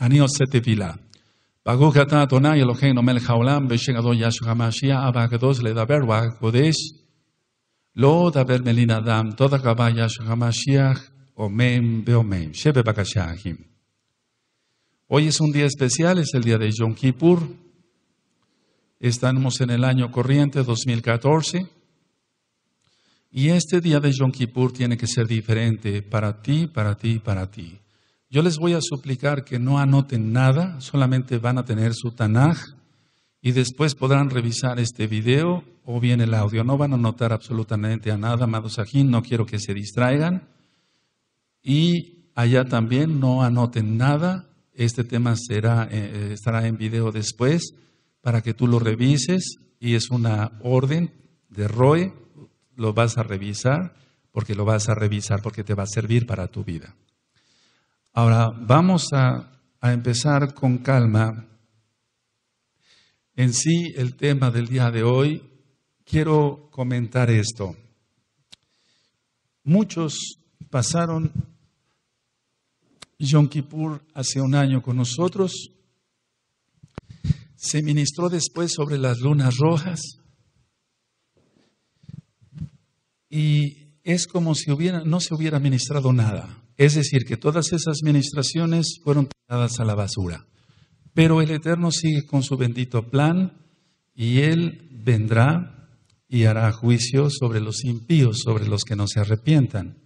אני עושה תפילה. ברוך אתה אדוני אלוהינו מלך העולם בשם אדון ישוע המשיח אבא הקדוש לדבר והקודש לא דבר מלין אדם תודה רבה ישוע המשיח Omen, Beomen. Shebe Bakashahim. Hoy es un día especial, es el día de Yom Kippur. Estamos en el año corriente 2014. Y este día de Yom Kippur tiene que ser diferente para ti, para ti, para ti. Yo les voy a suplicar que no anoten nada, solamente van a tener su Tanaj y después podrán revisar este video o bien el audio. No van a anotar absolutamente a nada, amados no quiero que se distraigan. Y allá también no anoten nada, este tema eh, eh, estará en video después para que tú lo revises y es una orden de Roe, lo vas a revisar porque lo vas a revisar porque te va a servir para tu vida. Ahora vamos a, empezar con calma. En sí, el tema del día de hoy, quiero comentar esto. Muchos pasaron Yom Kippur hace un año con nosotros. Se ministró después sobre las lunas rojas. Y es como si no se hubiera ministrado nada. Es decir, que todas esas ministraciones fueron tiradas a la basura. Pero el Eterno sigue con su bendito plan y Él vendrá y hará juicio sobre los impíos, sobre los que no se arrepientan.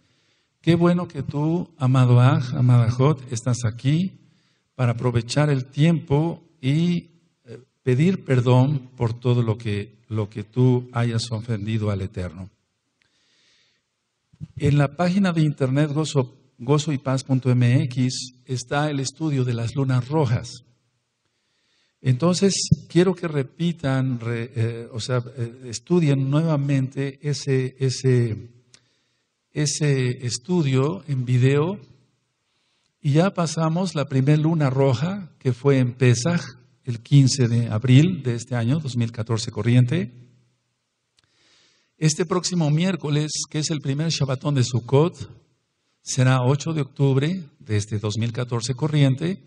Qué bueno que tú, amado Aj, amada Jot, estás aquí para aprovechar el tiempo y eh, pedir perdón por todo lo que, lo que tú hayas ofendido al Eterno. En la página de internet gozo gozoypaz.mx está el estudio de las lunas rojas. Entonces, quiero que repitan, eh, o sea, eh, estudien nuevamente ese, ese estudio en video. Y ya pasamos la primera luna roja, que fue en Pesaj, el 15 de abril de este año, 2014 corriente. Este próximo miércoles, que es el primer Shabbatón de Sukkot, será 8 de octubre de este 2014 corriente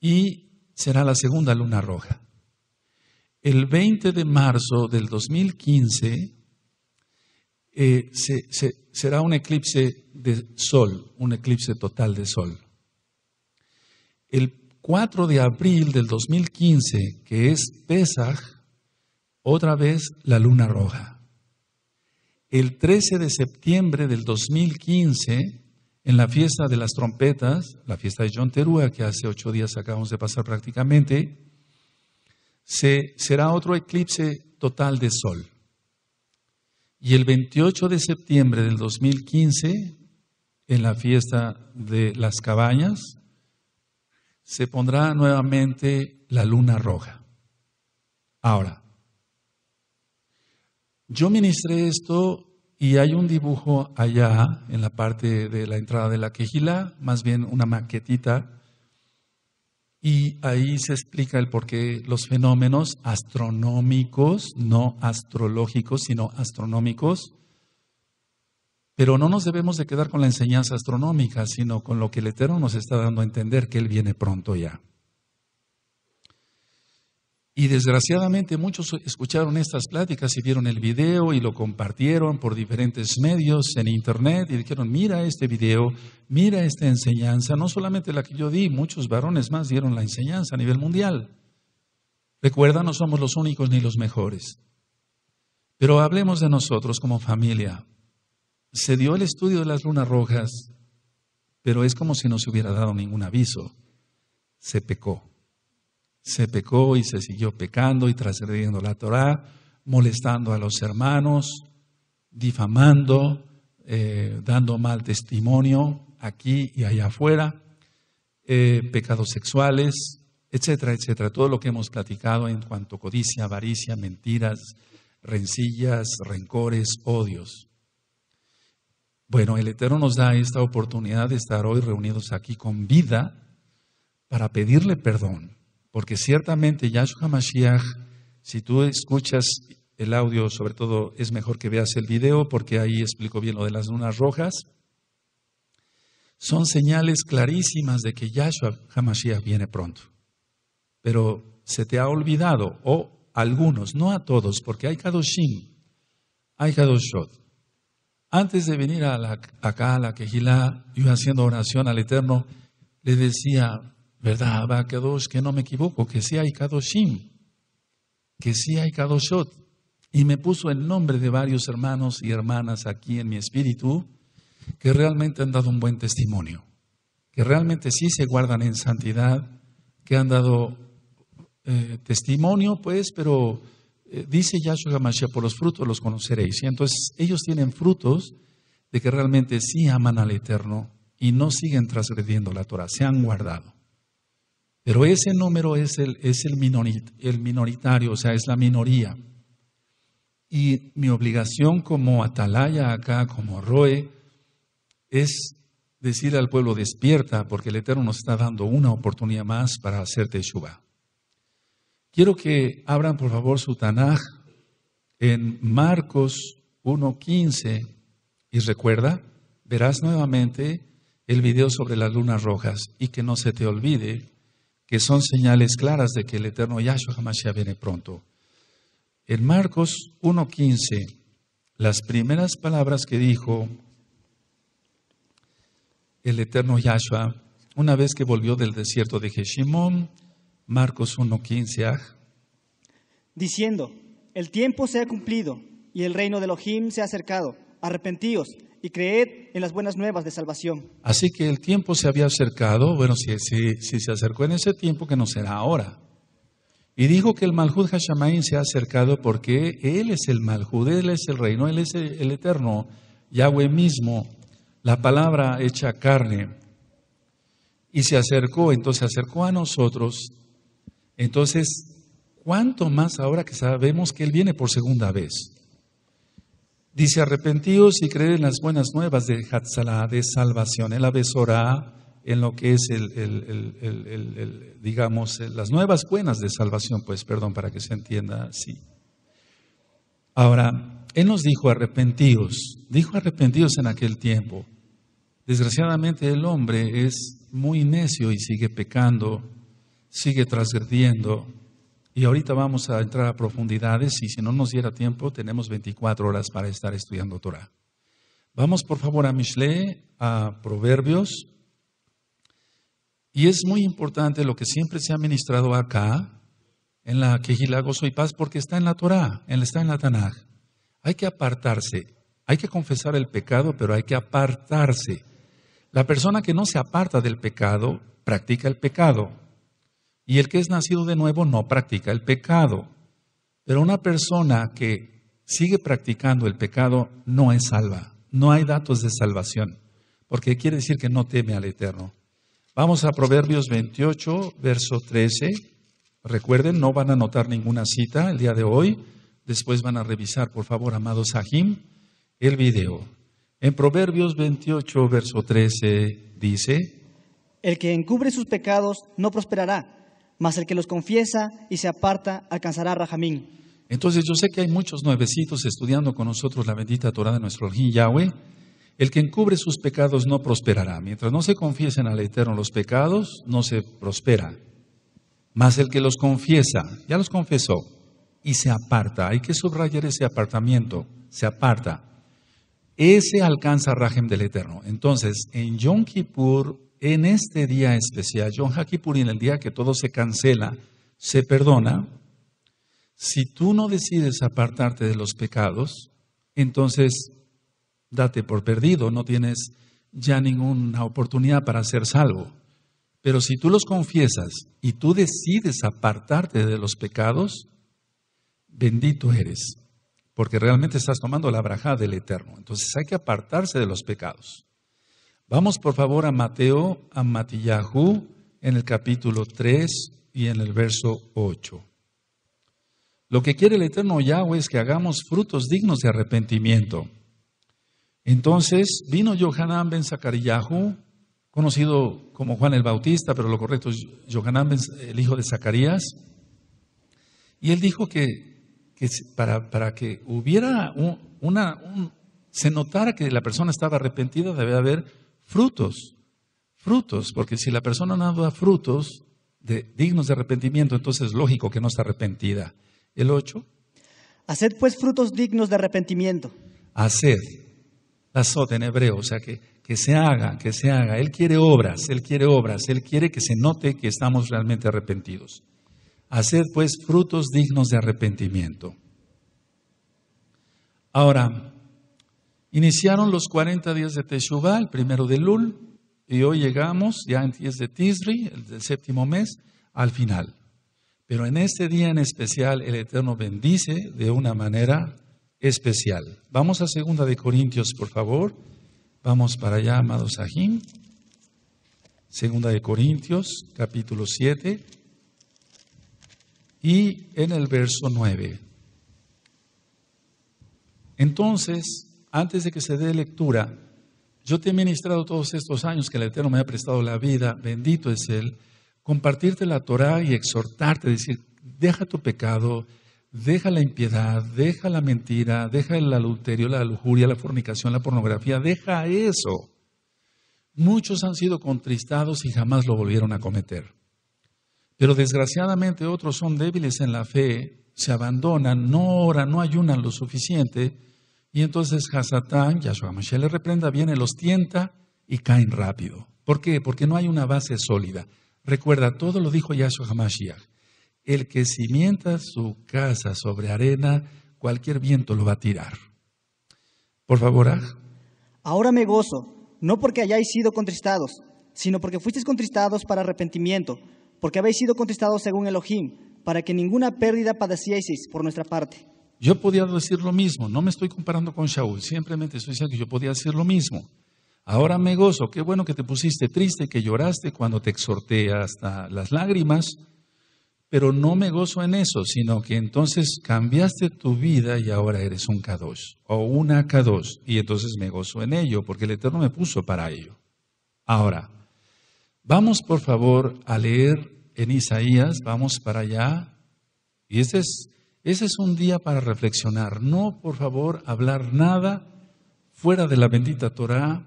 y será la segunda luna roja. El 20 de marzo del 2015 eh, será un eclipse de sol, un eclipse total de sol. El 4 de abril del 2015, que es Pesaj, otra vez la luna roja. El 13 de septiembre del 2015 en la fiesta de las trompetas, la fiesta de John Terúa, que hace ocho días acabamos de pasar prácticamente, se, será otro eclipse total de sol. Y el 28 de septiembre del 2015, en la fiesta de las cabañas, se pondrá nuevamente la luna roja. Ahora, yo ministré esto y hay un dibujo allá en la parte de la entrada de la quejila, más bien una maquetita, y ahí se explica el por qué los fenómenos astronómicos, no astrológicos, sino astronómicos, pero no nos debemos de quedar con la enseñanza astronómica, sino con lo que el Eterno nos está dando a entender, que Él viene pronto ya. Y desgraciadamente muchos escucharon estas pláticas y vieron el video y lo compartieron por diferentes medios en internet y dijeron, mira este video, mira esta enseñanza, no solamente la que yo di, muchos varones más dieron la enseñanza a nivel mundial. Recuerda, no somos los únicos ni los mejores. Pero hablemos de nosotros como familia. Se dio el estudio de las lunas rojas, pero es como si no se hubiera dado ningún aviso. Se pecó se pecó y se siguió pecando y trasgrediendo la Torá, molestando a los hermanos, difamando, eh, dando mal testimonio aquí y allá afuera, eh, pecados sexuales, etcétera, etcétera. Todo lo que hemos platicado en cuanto a codicia, avaricia, mentiras, rencillas, rencores, odios. Bueno, el Eterno nos da esta oportunidad de estar hoy reunidos aquí con vida para pedirle perdón porque ciertamente Yahshua Hamashiach, si tú escuchas el audio, sobre todo es mejor que veas el video porque ahí explico bien lo de las lunas rojas. Son señales clarísimas de que Yahshua Hamashiach viene pronto. Pero se te ha olvidado, o algunos, no a todos, porque hay Kadoshim, hay Kadoshot. Antes de venir a la, acá a la Kejilá, yo haciendo oración al Eterno, le decía, ¿verdad? que no me equivoco, que sí hay Kadoshim, que sí hay Kadoshot. Y me puso el nombre de varios hermanos y hermanas aquí en mi espíritu que realmente han dado un buen testimonio, que realmente sí se guardan en santidad, que han dado eh, testimonio, pues, pero eh, dice Yahshua Mashiach, por los frutos los conoceréis. Y entonces ellos tienen frutos de que realmente sí aman al Eterno y no siguen transgrediendo la Torah, se han guardado. Pero ese número es el, es el, minoritario, o sea, es la minoría. Y mi obligación como atalaya acá, como Roe, es decir al pueblo, despierta, porque el Eterno nos está dando una oportunidad más para hacer Teshuvah. Quiero que abran, por favor, su Tanaj en Marcos 1.15 y recuerda, verás nuevamente el video sobre las lunas rojas y que no se te olvide que son señales claras de que el eterno Yahshua ya viene pronto. En Marcos 1.15, las primeras palabras que dijo el eterno Yahshua, una vez que volvió del desierto de Jeshimón, Marcos 1.15, ah. diciendo, el tiempo se ha cumplido y el reino de Elohim se ha acercado, arrepentíos y creed en las buenas nuevas de salvación. Así que el tiempo se había acercado, bueno, si, si, si se acercó en ese tiempo, que no será ahora. Y dijo que el Malhud Hashamaín se ha acercado porque Él es el Malhud, Él es el reino, Él es el, el eterno, Yahweh mismo, la palabra hecha carne. Y se acercó, entonces se acercó a nosotros. Entonces, ¿cuánto más ahora que sabemos que Él viene por segunda vez? Dice, arrepentidos y creed en las buenas nuevas de Hatzalah de salvación. Él abesorá en lo que es el, digamos, eh, las nuevas buenas de salvación, pues, perdón, para que se entienda así. Ahora, Él nos dijo arrepentidos, dijo arrepentidos en aquel tiempo. Desgraciadamente el hombre es muy necio y sigue pecando, sigue transgrediendo, y ahorita vamos a entrar a profundidades y si no nos diera tiempo, tenemos 24 horas para estar estudiando Torah. Vamos por favor a Mishle, a Proverbios. Y es muy importante lo que siempre se ha ministrado acá, en la Quejila Gozo y Paz, porque está en la Torah, está en la Tanaj. Hay que apartarse, hay que confesar el pecado, pero hay que apartarse. La persona que no se aparta del pecado, practica el pecado. Y el que es nacido de nuevo no practica el pecado. Pero una persona que sigue practicando el pecado no es salva. No hay datos de salvación. Porque quiere decir que no teme al Eterno. Vamos a Proverbios 28, verso 13. Recuerden, no van a anotar ninguna cita el día de hoy. Después van a revisar, por favor, amados Sahim, el video. En Proverbios 28, verso 13 dice, El que encubre sus pecados no prosperará, mas el que los confiesa y se aparta alcanzará Rajamín. Entonces yo sé que hay muchos nuevecitos estudiando con nosotros la bendita Torah de nuestro Orjín Yahweh. El que encubre sus pecados no prosperará. Mientras no se confiesen al Eterno los pecados, no se prospera. Mas el que los confiesa, ya los confesó, y se aparta, hay que subrayar ese apartamiento, se aparta. Ese alcanza Rajem del Eterno. Entonces, en Yom Kippur en este día especial, John Hakipurin, en el día que todo se cancela, se perdona, si tú no decides apartarte de los pecados, entonces date por perdido, no tienes ya ninguna oportunidad para ser salvo. Pero si tú los confiesas y tú decides apartarte de los pecados, bendito eres, porque realmente estás tomando la braja del Eterno. Entonces hay que apartarse de los pecados. Vamos por favor a Mateo, a Matillahu, en el capítulo 3 y en el verso 8. Lo que quiere el eterno Yahweh es que hagamos frutos dignos de arrepentimiento. Entonces vino Yohanan ben Zacaríahu, conocido como Juan el Bautista, pero lo correcto es Yohanan ben, el hijo de Zacarías, y él dijo que, para, que hubiera una, se notara que la persona estaba arrepentida debe haber Frutos, frutos, porque si la persona no da frutos dignos de arrepentimiento, entonces es lógico que no está arrepentida. El 8. Haced pues frutos dignos de arrepentimiento. Haced, la sota en hebreo, o sea que, que se haga, que se haga. Él quiere obras, Él quiere obras, Él quiere que se note que estamos realmente arrepentidos. Haced pues frutos dignos de arrepentimiento. Ahora, Iniciaron los 40 días de Teshuvah, el primero de Lul, y hoy llegamos, ya en 10 de Tisri, el del séptimo mes, al final. Pero en este día en especial el Eterno bendice de una manera especial. Vamos a segunda de Corintios, por favor. Vamos para allá, amados Ajín. Segunda de Corintios, capítulo 7. Y en el verso 9. Entonces, antes de que se dé lectura, yo te he ministrado todos estos años que el Eterno me ha prestado la vida, bendito es Él, compartirte la Torah y exhortarte, decir, deja tu pecado, deja la impiedad, deja la mentira, deja el adulterio, la lujuria, la fornicación, la pornografía, deja eso. Muchos han sido contristados y jamás lo volvieron a cometer. Pero desgraciadamente otros son débiles en la fe, se abandonan, no oran, no ayunan lo suficiente y entonces Hasatán, Yahshua Mashiach le reprenda, viene, los tienta y caen rápido. ¿Por qué? Porque no hay una base sólida. Recuerda, todo lo dijo Yahshua Hamashiach. El que cimienta su casa sobre arena, cualquier viento lo va a tirar. Por favor, Ahora me gozo, no porque hayáis sido contristados, sino porque fuisteis contristados para arrepentimiento, porque habéis sido contristados según Elohim, para que ninguna pérdida padecieseis por nuestra parte. Yo podía decir lo mismo, no me estoy comparando con Shaul, simplemente estoy diciendo que yo podía decir lo mismo. Ahora me gozo, qué bueno que te pusiste triste, que lloraste cuando te exhorté hasta las lágrimas, pero no me gozo en eso, sino que entonces cambiaste tu vida y ahora eres un K2 o una K2, y entonces me gozo en ello, porque el Eterno me puso para ello. Ahora, vamos por favor a leer en Isaías, vamos para allá, y este es ese es un día para reflexionar. No, por favor, hablar nada fuera de la bendita Torá.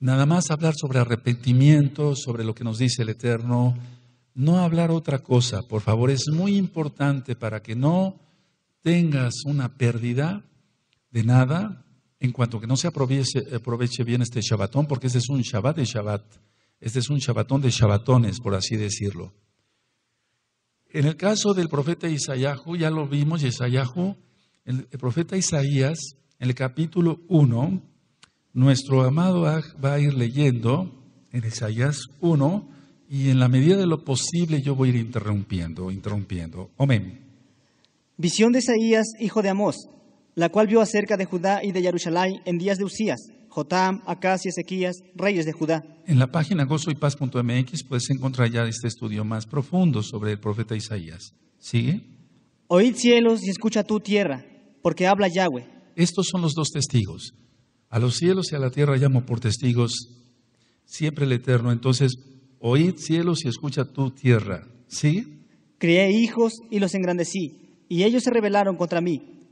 Nada más hablar sobre arrepentimiento, sobre lo que nos dice el Eterno. No hablar otra cosa, por favor. Es muy importante para que no tengas una pérdida de nada en cuanto que no se aproveche, aproveche bien este Shabbatón, porque este es un Shabbat de Shabbat. Este es un Shabbatón de Shabbatones, por así decirlo. En el caso del profeta Isaías, ya lo vimos, el, profeta Isaías, en el capítulo 1, nuestro amado Aj va a ir leyendo en Isaías 1 y en la medida de lo posible yo voy a ir interrumpiendo, interrumpiendo. Amén. Visión de Isaías, hijo de Amós, la cual vio acerca de Judá y de Jerusalén en días de Usías Jotam, Acas y Ezequías, reyes de Judá. En la página gozoypaz.mx puedes encontrar ya este estudio más profundo sobre el profeta Isaías. ¿Sigue? Oíd cielos y escucha tu tierra, porque habla Yahweh. Estos son los dos testigos. A los cielos y a la tierra llamo por testigos siempre el Eterno. Entonces, oíd cielos y escucha tu tierra. ¿Sigue? Crié hijos y los engrandecí, y ellos se rebelaron contra mí.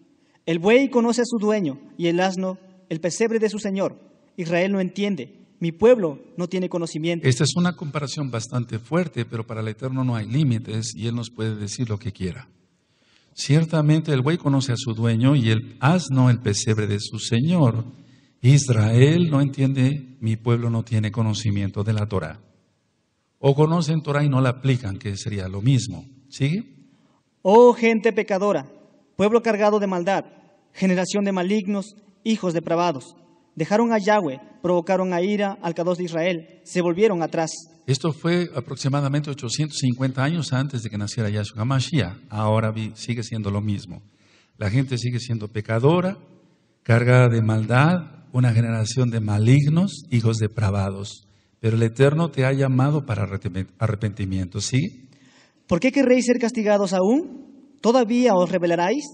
El buey conoce a su dueño y el asno el pesebre de su Señor. Israel no entiende, mi pueblo no tiene conocimiento. Esta es una comparación bastante fuerte, pero para el Eterno no hay límites y Él nos puede decir lo que quiera. Ciertamente el buey conoce a su dueño y el asno el pesebre de su Señor. Israel no entiende, mi pueblo no tiene conocimiento de la Torah. O conocen Torah y no la aplican, que sería lo mismo. ¿Sigue? Oh gente pecadora, pueblo cargado de maldad, generación de malignos, hijos depravados. Dejaron a Yahweh, provocaron a ira al Cados de Israel, se volvieron atrás. Esto fue aproximadamente 850 años antes de que naciera Yahshua Mashiach. Ahora sigue siendo lo mismo. La gente sigue siendo pecadora, cargada de maldad, una generación de malignos, hijos depravados. Pero el Eterno te ha llamado para arrepentimiento, ¿sí? ¿Por qué querréis ser castigados aún? ¿Todavía os revelaréis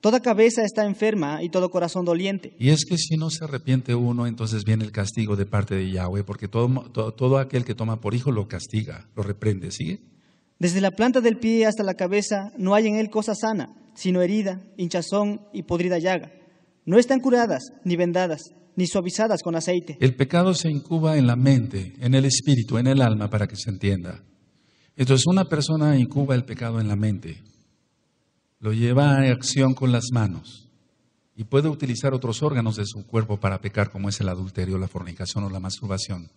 Toda cabeza está enferma y todo corazón doliente. Y es que si no se arrepiente uno, entonces viene el castigo de parte de Yahweh, porque todo, aquel que toma por hijo lo castiga, lo reprende, Desde la planta del pie hasta la cabeza no hay en él cosa sana, sino herida, hinchazón y podrida llaga. No están curadas, ni vendadas, ni suavizadas con aceite. El pecado se incuba en la mente, en el espíritu, en el alma, para que se entienda. Entonces una persona incuba el pecado en la mente lo lleva a acción con las manos y puede utilizar otros órganos de su cuerpo para pecar, como es el adulterio, la fornicación o la masturbación.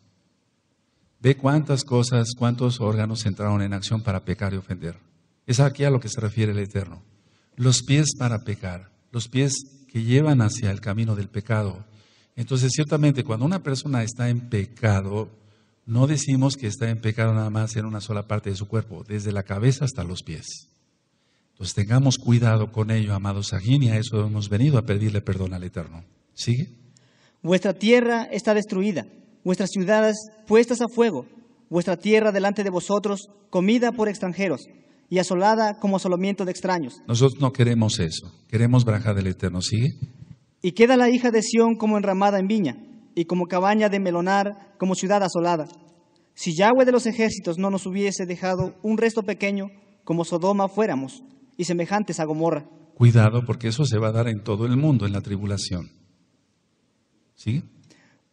Ve cuántas cosas, cuántos órganos entraron en acción para pecar y ofender. Es aquí a lo que se refiere el Eterno. Los pies para pecar, los pies que llevan hacia el camino del pecado. Entonces, ciertamente, cuando una persona está en pecado, no decimos que está en pecado nada más en una sola parte de su cuerpo, desde la cabeza hasta los pies. Pues tengamos cuidado con ello, amados ajín, y a eso hemos venido a pedirle perdón al Eterno. ¿Sigue? Vuestra tierra está destruida, vuestras ciudades puestas a fuego, vuestra tierra delante de vosotros comida por extranjeros y asolada como asolamiento de extraños. Nosotros no queremos eso, queremos braja del Eterno, ¿sigue? Y queda la hija de Sión como enramada en viña, y como cabaña de melonar, como ciudad asolada. Si Yahweh de los ejércitos no nos hubiese dejado un resto pequeño, como Sodoma fuéramos, y semejantes a Gomorra. Cuidado porque eso se va a dar en todo el mundo en la tribulación. ¿Sí?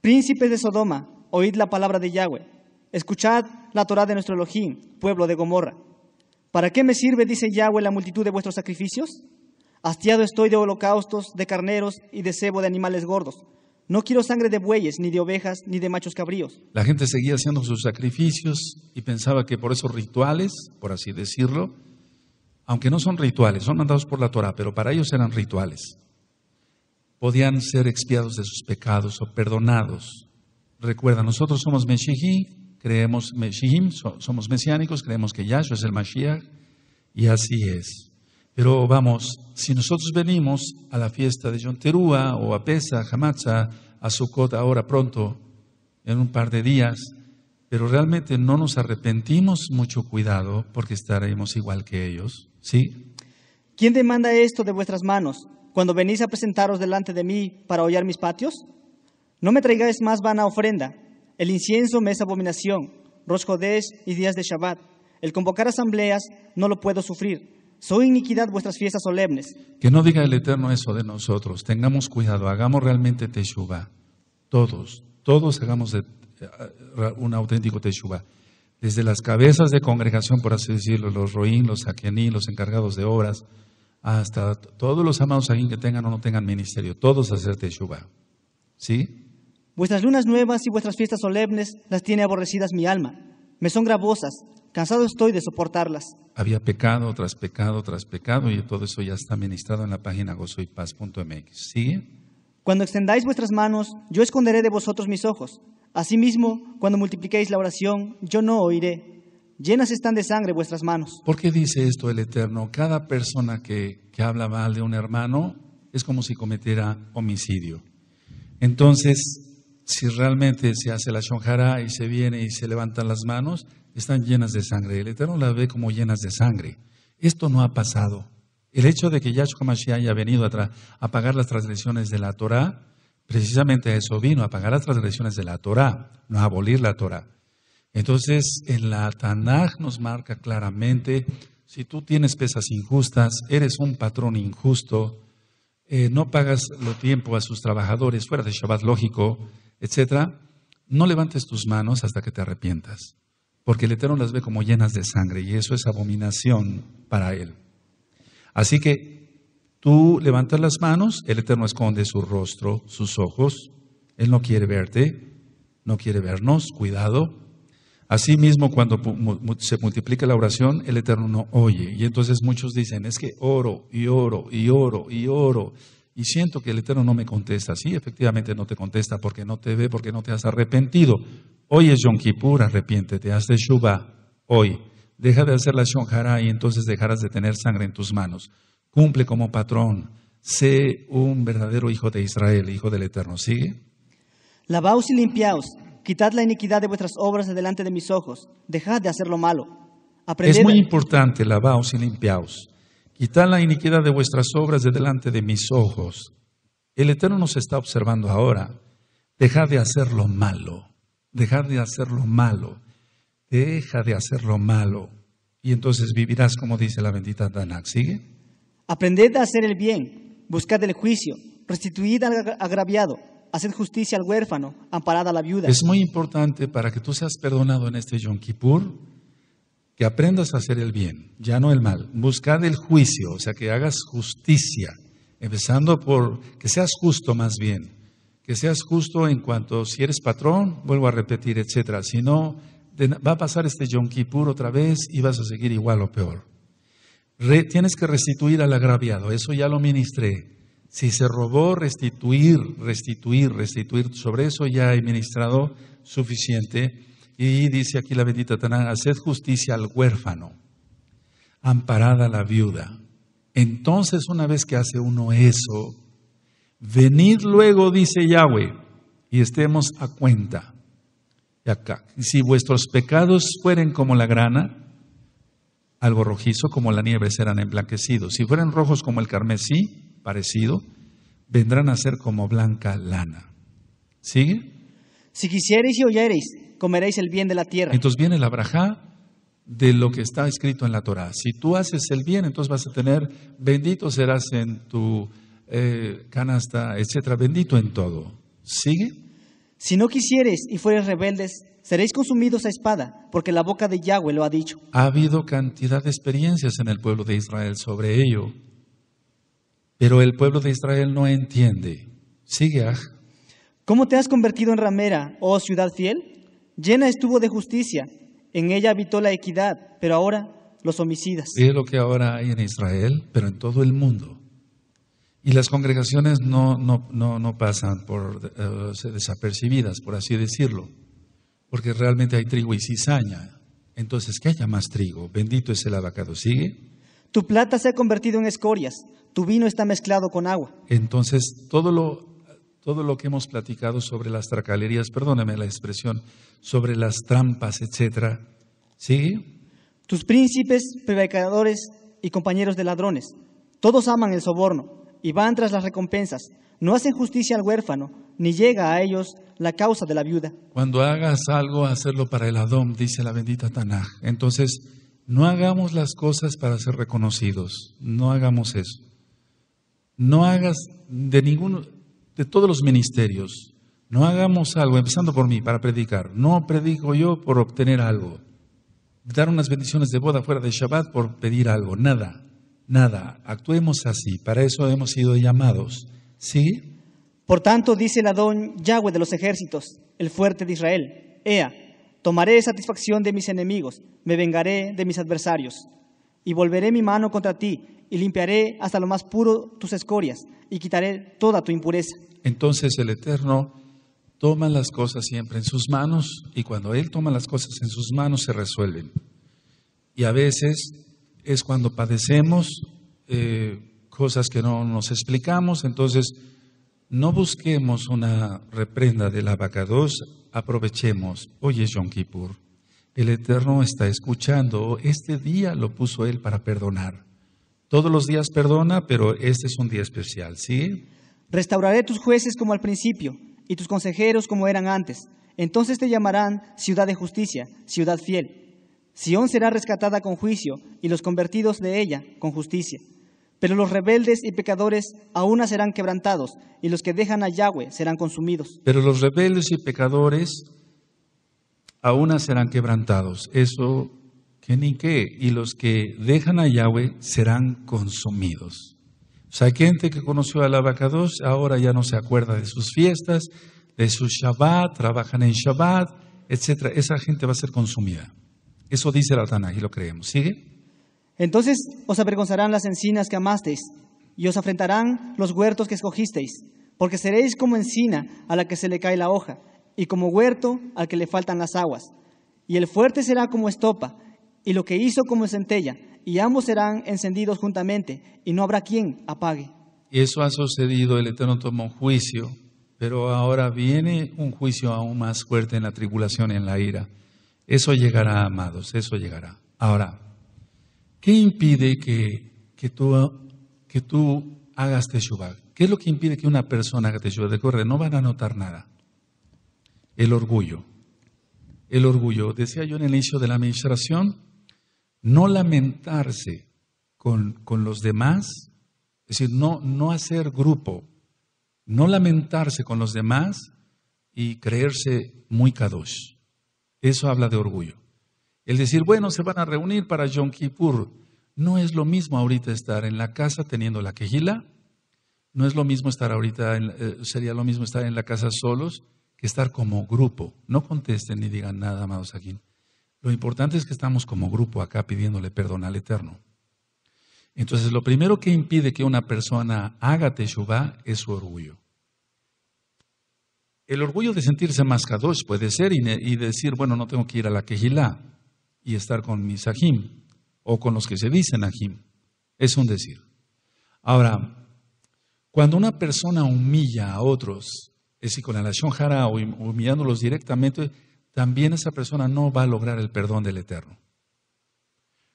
Príncipes de Sodoma, oíd la palabra de Yahweh. Escuchad la Torá de nuestro Elohim, pueblo de Gomorra. ¿Para qué me sirve, dice Yahweh, la multitud de vuestros sacrificios? Hastiado estoy de holocaustos, de carneros y de cebo de animales gordos. No quiero sangre de bueyes, ni de ovejas, ni de machos cabríos. La gente seguía haciendo sus sacrificios y pensaba que por esos rituales, por así decirlo, aunque no son rituales, son mandados por la Torah, pero para ellos eran rituales. Podían ser expiados de sus pecados o perdonados. Recuerda, nosotros somos Meshihi, creemos Meshihim, somos mesiánicos, creemos que Yahshua es el Mashiach, y así es. Pero vamos, si nosotros venimos a la fiesta de Yonterúa o a Pesa, a Hamatza, a Sukkot ahora pronto, en un par de días, pero realmente no nos arrepentimos, mucho cuidado, porque estaremos igual que ellos Sí. ¿Quién demanda esto de vuestras manos cuando venís a presentaros delante de mí para hollar mis patios? No me traigáis más vana ofrenda. El incienso me es abominación. Rosjodesh y días de Shabbat. El convocar asambleas no lo puedo sufrir. Soy iniquidad vuestras fiestas solemnes. Que no diga el Eterno eso de nosotros. Tengamos cuidado, hagamos realmente Teshuvah. Todos, todos hagamos eh, eh, un auténtico Teshuvah desde las cabezas de congregación, por así decirlo, los roín, los saquení, los encargados de obras, hasta todos los amados aquí que tengan o no tengan ministerio, todos hacer teshuva. ¿Sí? Vuestras lunas nuevas y vuestras fiestas solemnes las tiene aborrecidas mi alma. Me son gravosas, cansado estoy de soportarlas. Había pecado tras pecado tras pecado y todo eso ya está ministrado en la página gozoypaz.mx. ¿Sigue? Cuando extendáis vuestras manos, yo esconderé de vosotros mis ojos. Asimismo, cuando multipliquéis la oración, yo no oiré. Llenas están de sangre vuestras manos. ¿Por qué dice esto el Eterno? Cada persona que, que habla mal de un hermano es como si cometiera homicidio. Entonces, si realmente se hace la shonjara y se viene y se levantan las manos, están llenas de sangre. El Eterno las ve como llenas de sangre. Esto no ha pasado. El hecho de que Yahshua haya venido a, a pagar las transgresiones de la Torah Precisamente eso vino, a pagar las transgresiones de la Torah, no a abolir la Torah. Entonces, en la Tanaj nos marca claramente, si tú tienes pesas injustas, eres un patrón injusto, eh, no pagas lo tiempo a sus trabajadores fuera de Shabbat lógico, etc., no levantes tus manos hasta que te arrepientas, porque el Eterno las ve como llenas de sangre y eso es abominación para él. Así que Tú levantas las manos, el Eterno esconde su rostro, sus ojos. Él no quiere verte, no quiere vernos, cuidado. Asimismo, cuando se multiplica la oración, el Eterno no oye. Y entonces muchos dicen, es que oro y oro y oro y oro. Y siento que el Eterno no me contesta. Sí, efectivamente no te contesta porque no te ve, porque no te has arrepentido. Hoy es Yom Kippur, arrepiéntete, haz de Shubá hoy. Deja de hacer la Shonjara y entonces dejarás de tener sangre en tus manos. Cumple como patrón. Sé un verdadero hijo de Israel, hijo del Eterno. Sigue. Lavaos y limpiaos. Quitad la iniquidad de vuestras obras de delante de mis ojos. Dejad de hacer lo malo. es muy importante, lavaos y limpiaos. Quitad la iniquidad de vuestras obras de delante de mis ojos. El Eterno nos está observando ahora. Dejad de hacer lo malo. Dejad de hacer lo malo. Deja de hacer lo malo. Y entonces vivirás como dice la bendita Danak. ¿Sigue? Aprended a hacer el bien, buscad el juicio, restituid al agraviado, haced justicia al huérfano, amparad a la viuda. Es muy importante para que tú seas perdonado en este Yom Kippur que aprendas a hacer el bien, ya no el mal. Buscad el juicio, o sea, que hagas justicia, empezando por que seas justo más bien, que seas justo en cuanto si eres patrón, vuelvo a repetir, etcétera. Si no, va a pasar este Yom Kippur otra vez y vas a seguir igual o peor tienes que restituir al agraviado, eso ya lo ministré. Si se robó, restituir, restituir, restituir. Sobre eso ya he ministrado suficiente. Y dice aquí la bendita Taná, haced justicia al huérfano, amparada la viuda. Entonces, una vez que hace uno eso, venid luego, dice Yahweh, y estemos a cuenta. Y acá, si vuestros pecados fueren como la grana, algo rojizo como la nieve serán emblanquecidos. Si fueran rojos como el carmesí, parecido, vendrán a ser como blanca lana. ¿Sigue? Si quisierais y oyereis, comeréis el bien de la tierra. Entonces viene la braja de lo que está escrito en la Torah. Si tú haces el bien, entonces vas a tener, bendito serás en tu eh, canasta, etcétera, bendito en todo. ¿Sigue? Si no quisieres y fueres rebeldes, seréis consumidos a espada, porque la boca de Yahweh lo ha dicho. Ha habido cantidad de experiencias en el pueblo de Israel sobre ello, pero el pueblo de Israel no entiende. Sigue, Aj. ¿Cómo te has convertido en ramera, oh ciudad fiel? Llena estuvo de justicia, en ella habitó la equidad, pero ahora los homicidas. Es lo que ahora hay en Israel, pero en todo el mundo. Y las congregaciones no, pasan por eh, desapercibidas, por así decirlo, porque realmente hay trigo y cizaña. Entonces, que haya más trigo. Bendito es el abacado. ¿Sigue? Tu plata se ha convertido en escorias, tu vino está mezclado con agua. Entonces, todo lo, que hemos platicado sobre las tracalerías, perdóname la expresión, sobre las trampas, etcétera, ¿sigue? Tus príncipes, prevaricadores y compañeros de ladrones, todos aman el soborno y van tras las recompensas. No hacen justicia al huérfano, ni llega a ellos la causa de la viuda. Cuando hagas algo, hacerlo para el Adón, dice la bendita Tanaj. Entonces, no hagamos las cosas para ser reconocidos. No hagamos eso. No hagas de ninguno, de todos los ministerios, no hagamos algo, empezando por mí, para predicar. No predico yo por obtener algo. Dar unas bendiciones de boda fuera de Shabbat por pedir algo, nada nada. Actuemos así, para eso hemos sido llamados. ¿Sí? Por tanto, dice el Adón Yahweh de los ejércitos, el fuerte de Israel, Ea, tomaré satisfacción de mis enemigos, me vengaré de mis adversarios, y volveré mi mano contra ti, y limpiaré hasta lo más puro tus escorias, y quitaré toda tu impureza. Entonces el Eterno toma las cosas siempre en sus manos, y cuando Él toma las cosas en sus manos se resuelven. Y a veces es cuando padecemos eh, cosas que no nos explicamos, entonces no busquemos una reprenda del dos. aprovechemos. Oye, es Kippur. El Eterno está escuchando. Este día lo puso Él para perdonar. Todos los días perdona, pero este es un día especial, ¿sí? Restauraré tus jueces como al principio y tus consejeros como eran antes. Entonces te llamarán ciudad de justicia, ciudad fiel. Sión será rescatada con juicio y los convertidos de ella con justicia. Pero los rebeldes y pecadores aún serán quebrantados y los que dejan a Yahweh serán consumidos. Pero los rebeldes y pecadores aún serán quebrantados. Eso que ni qué. Y los que dejan a Yahweh serán consumidos. O sea, gente que conoció a al abacados ahora ya no se acuerda de sus fiestas, de su Shabbat, trabajan en Shabbat, etc. Esa gente va a ser consumida. Eso dice la Tanaj y lo creemos. ¿Sigue? Entonces os avergonzarán las encinas que amasteis y os afrentarán los huertos que escogisteis, porque seréis como encina a la que se le cae la hoja y como huerto al que le faltan las aguas. Y el fuerte será como estopa y lo que hizo como centella, y ambos serán encendidos juntamente y no habrá quien apague. Eso ha sucedido, el Eterno tomó juicio, pero ahora viene un juicio aún más fuerte en la tribulación y en la ira. Eso llegará, amados, eso llegará. Ahora, ¿qué impide que, tú, hagas teshuva? ¿Qué es lo que impide que una persona haga teshuva? De no van a notar nada. El orgullo. El orgullo. Decía yo en el inicio de la administración, no lamentarse con, los demás, es decir, no, no hacer grupo, no lamentarse con los demás y creerse muy kadosh. Eso habla de orgullo. El decir, bueno, se van a reunir para Yom Kippur. No es lo mismo ahorita estar en la casa teniendo la quejila. No es lo mismo estar ahorita, eh, sería lo mismo estar en la casa solos que estar como grupo. No contesten ni digan nada, amados aquí. Lo importante es que estamos como grupo acá pidiéndole perdón al Eterno. Entonces, lo primero que impide que una persona haga Teshuvah es su orgullo. El orgullo de sentirse más kadosh puede ser y, decir, bueno, no tengo que ir a la quejilá y estar con mis ajim o con los que se dicen ajim. Es un decir. Ahora, cuando una persona humilla a otros, es decir, con la Nación jara o humillándolos directamente, también esa persona no va a lograr el perdón del Eterno.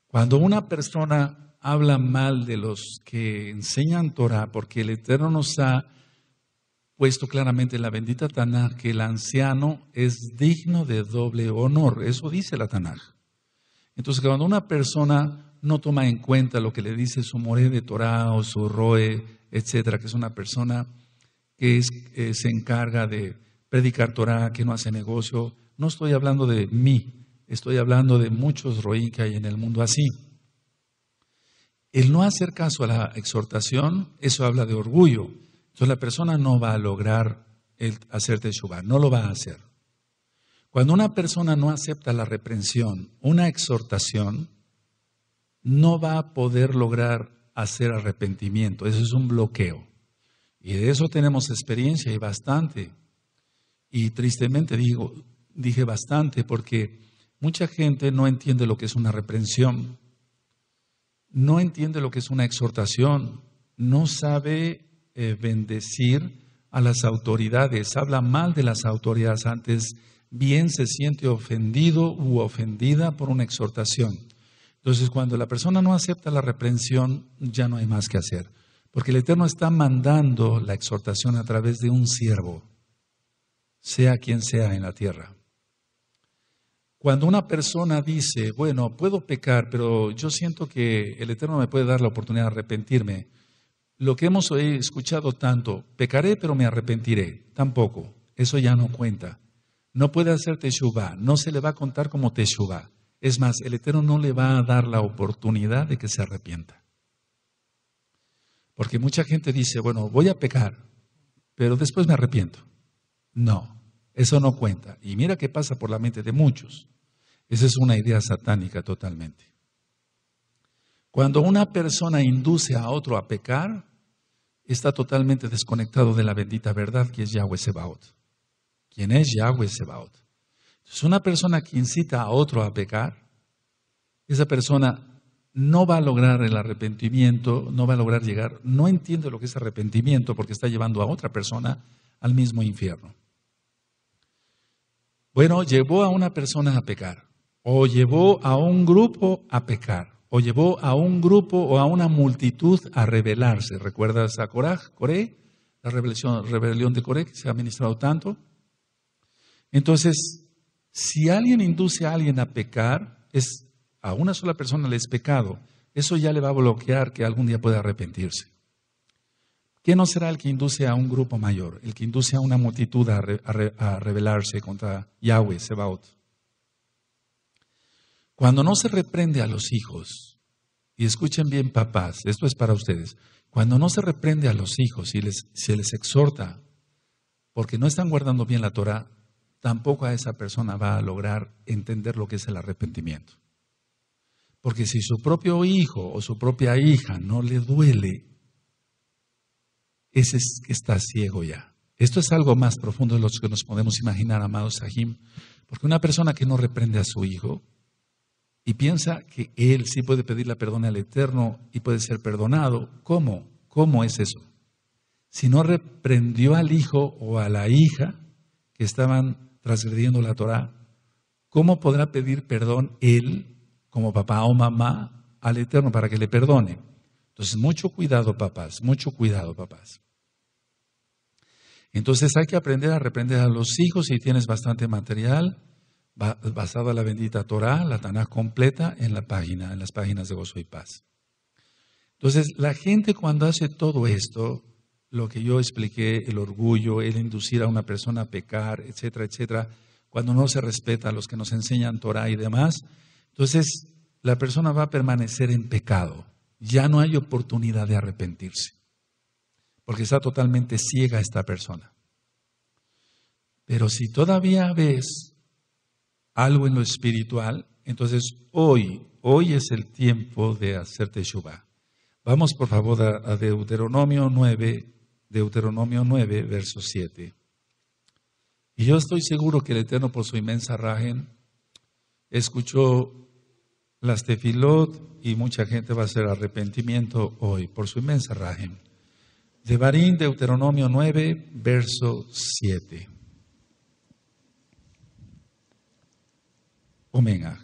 Cuando una persona habla mal de los que enseñan Torah, porque el Eterno nos ha puesto claramente en la bendita Tanaj que el anciano es digno de doble honor. Eso dice la Tanaj. Entonces, cuando una persona no toma en cuenta lo que le dice su moré de Torah o su roe, etcétera, que es una persona que eh, se encarga de predicar Torah, que no hace negocio, no estoy hablando de mí, estoy hablando de muchos roí que hay en el mundo así. El no hacer caso a la exhortación, eso habla de orgullo. Entonces la persona no va a lograr el hacer no lo va a hacer. Cuando una persona no acepta la reprensión, una exhortación, no va a poder lograr hacer arrepentimiento. Eso es un bloqueo. Y de eso tenemos experiencia y bastante. Y tristemente digo, dije bastante porque mucha gente no entiende lo que es una reprensión, no entiende lo que es una exhortación, no sabe eh, bendecir a las autoridades, habla mal de las autoridades antes, bien se siente ofendido u ofendida por una exhortación. Entonces, cuando la persona no acepta la reprensión, ya no hay más que hacer, porque el Eterno está mandando la exhortación a través de un siervo, sea quien sea en la tierra. Cuando una persona dice, bueno, puedo pecar, pero yo siento que el Eterno me puede dar la oportunidad de arrepentirme, lo que hemos escuchado tanto, pecaré pero me arrepentiré, tampoco, eso ya no cuenta. No puede hacer teshuva, no se le va a contar como teshuva. Es más, el Eterno no le va a dar la oportunidad de que se arrepienta. Porque mucha gente dice, bueno, voy a pecar, pero después me arrepiento. No, eso no cuenta. Y mira qué pasa por la mente de muchos. Esa es una idea satánica totalmente. Cuando una persona induce a otro a pecar, está totalmente desconectado de la bendita verdad que es Yahweh Sebaot. ¿Quién es Yahweh Sebaot? Es una persona que incita a otro a pecar, esa persona no va a lograr el arrepentimiento, no va a lograr llegar, no entiende lo que es arrepentimiento porque está llevando a otra persona al mismo infierno. Bueno, llevó a una persona a pecar o llevó a un grupo a pecar o llevó a un grupo o a una multitud a rebelarse. ¿Recuerdas a Coraj, Coré? La rebelión, de Coré que se ha ministrado tanto. Entonces, si alguien induce a alguien a pecar, a una sola persona le es pecado. Eso ya le va a bloquear que algún día pueda arrepentirse. ¿Qué no será el que induce a un grupo mayor, el que induce a una multitud a, rebelarse contra Yahweh, Sebaot? Cuando no se reprende a los hijos, y escuchen bien papás, esto es para ustedes, cuando no se reprende a los hijos y les, se les exhorta porque no están guardando bien la Torah, tampoco a esa persona va a lograr entender lo que es el arrepentimiento. Porque si su propio hijo o su propia hija no le duele, ese es que está ciego ya. Esto es algo más profundo de lo que nos podemos imaginar, amados Sahim, porque una persona que no reprende a su hijo y piensa que él sí puede pedir la perdón al Eterno y puede ser perdonado. ¿Cómo? ¿Cómo es eso? Si no reprendió al hijo o a la hija que estaban transgrediendo la Torá, ¿cómo podrá pedir perdón él, como papá o mamá, al Eterno para que le perdone? Entonces, mucho cuidado, papás, mucho cuidado, papás. Entonces hay que aprender a reprender a los hijos si tienes bastante material basada la bendita Torah, la Tanaj completa, en la página, en las páginas de Gozo y Paz. Entonces, la gente cuando hace todo esto, lo que yo expliqué, el orgullo, el inducir a una persona a pecar, etcétera, etcétera, cuando no se respeta a los que nos enseñan Torah y demás, entonces la persona va a permanecer en pecado. Ya no hay oportunidad de arrepentirse, porque está totalmente ciega esta persona. Pero si todavía ves algo en lo espiritual, entonces hoy, hoy es el tiempo de hacer Teshuvah. Vamos por favor a, Deuteronomio 9, Deuteronomio 9, verso 7. Y yo estoy seguro que el Eterno por su inmensa rajen escuchó las tefilot y mucha gente va a hacer arrepentimiento hoy por su inmensa rajen. De Barín, Deuteronomio 9, verso 7. Ah.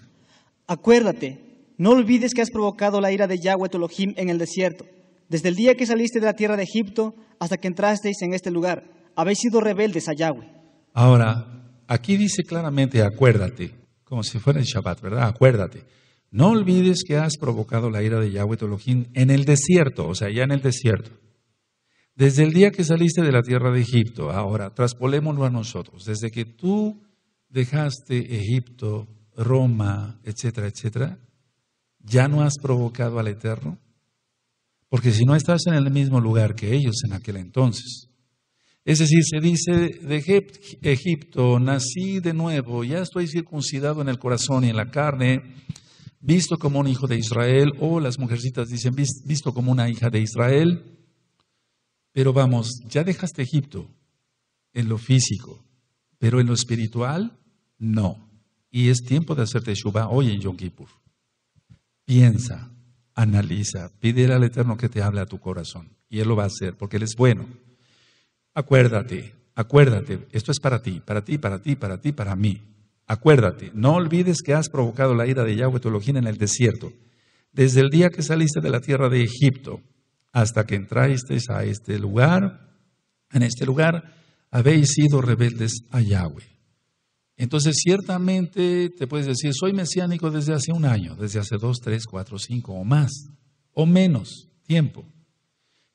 Acuérdate, no olvides que has provocado la ira de Yahweh tu Elohim en el desierto. Desde el día que saliste de la tierra de Egipto hasta que entrasteis en este lugar, habéis sido rebeldes a Yahweh. Ahora, aquí dice claramente, acuérdate, como si fuera el Shabbat, ¿verdad? Acuérdate. No olvides que has provocado la ira de Yahweh tu Elohim en el desierto, o sea, ya en el desierto. Desde el día que saliste de la tierra de Egipto, ahora traspolémoslo a nosotros, desde que tú dejaste Egipto Roma, etcétera, etcétera, ya no has provocado al Eterno? Porque si no estás en el mismo lugar que ellos en aquel entonces. Es decir, se dice de Egipto, nací de nuevo, ya estoy circuncidado en el corazón y en la carne, visto como un hijo de Israel, o las mujercitas dicen, visto como una hija de Israel. Pero vamos, ya dejaste Egipto en lo físico, pero en lo espiritual, no. Y es tiempo de hacerte Shubá hoy en Yom Kippur. Piensa, analiza, pídele al Eterno que te hable a tu corazón. Y Él lo va a hacer porque Él es bueno. Acuérdate, acuérdate, esto es para ti, para ti, para ti, para ti, para mí. Acuérdate, no olvides que has provocado la ira de Yahweh tu Elohim en el desierto, desde el día que saliste de la tierra de Egipto hasta que entrasteis a este lugar, en este lugar habéis sido rebeldes a Yahweh. Entonces, ciertamente te puedes decir, soy mesiánico desde hace un año, desde hace dos, tres, cuatro, cinco o más, o menos tiempo.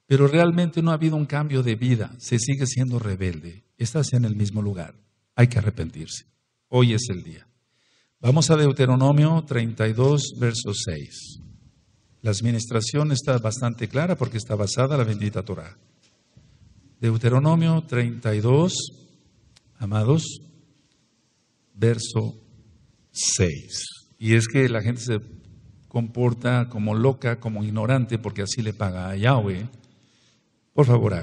Pero realmente no ha habido un cambio de vida, se sigue siendo rebelde, estás en el mismo lugar, hay que arrepentirse. Hoy es el día. Vamos a Deuteronomio 32, verso 6. La administración está bastante clara porque está basada en la bendita Torah. Deuteronomio 32, amados, verso 6. Y es que la gente se comporta como loca, como ignorante, porque así le paga a Yahweh. Por favor,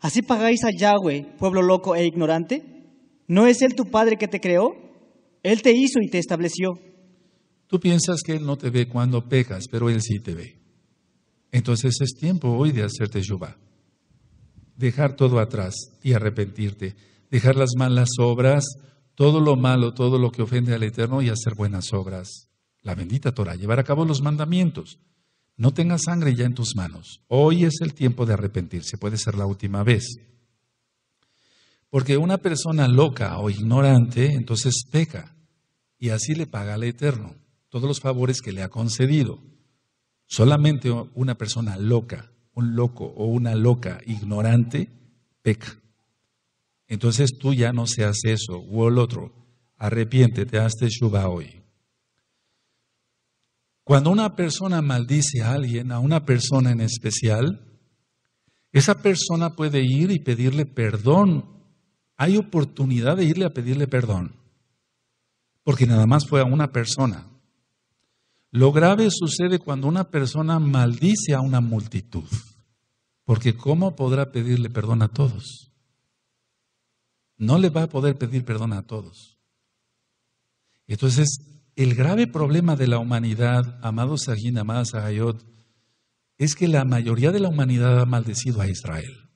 ¿Así pagáis a Yahweh, pueblo loco e ignorante? ¿No es Él tu Padre que te creó? Él te hizo y te estableció. Tú piensas que Él no te ve cuando pecas, pero Él sí te ve. Entonces es tiempo hoy de hacerte Jehová. Dejar todo atrás y arrepentirte. Dejar las malas obras, todo lo malo, todo lo que ofende al Eterno y hacer buenas obras. La bendita Torah, llevar a cabo los mandamientos. No tengas sangre ya en tus manos. Hoy es el tiempo de arrepentirse, puede ser la última vez. Porque una persona loca o ignorante entonces peca y así le paga al Eterno todos los favores que le ha concedido. Solamente una persona loca, un loco o una loca ignorante peca. Entonces tú ya no seas eso o el otro. arrepiente te haz teshuva hoy. Cuando una persona maldice a alguien, a una persona en especial, esa persona puede ir y pedirle perdón. Hay oportunidad de irle a pedirle perdón, porque nada más fue a una persona. Lo grave sucede cuando una persona maldice a una multitud, porque ¿cómo podrá pedirle perdón a todos? no le va a poder pedir perdón a todos. Entonces, el grave problema de la humanidad, amados Sargín, amadas Sahayot, es que la mayoría de la humanidad ha maldecido a Israel,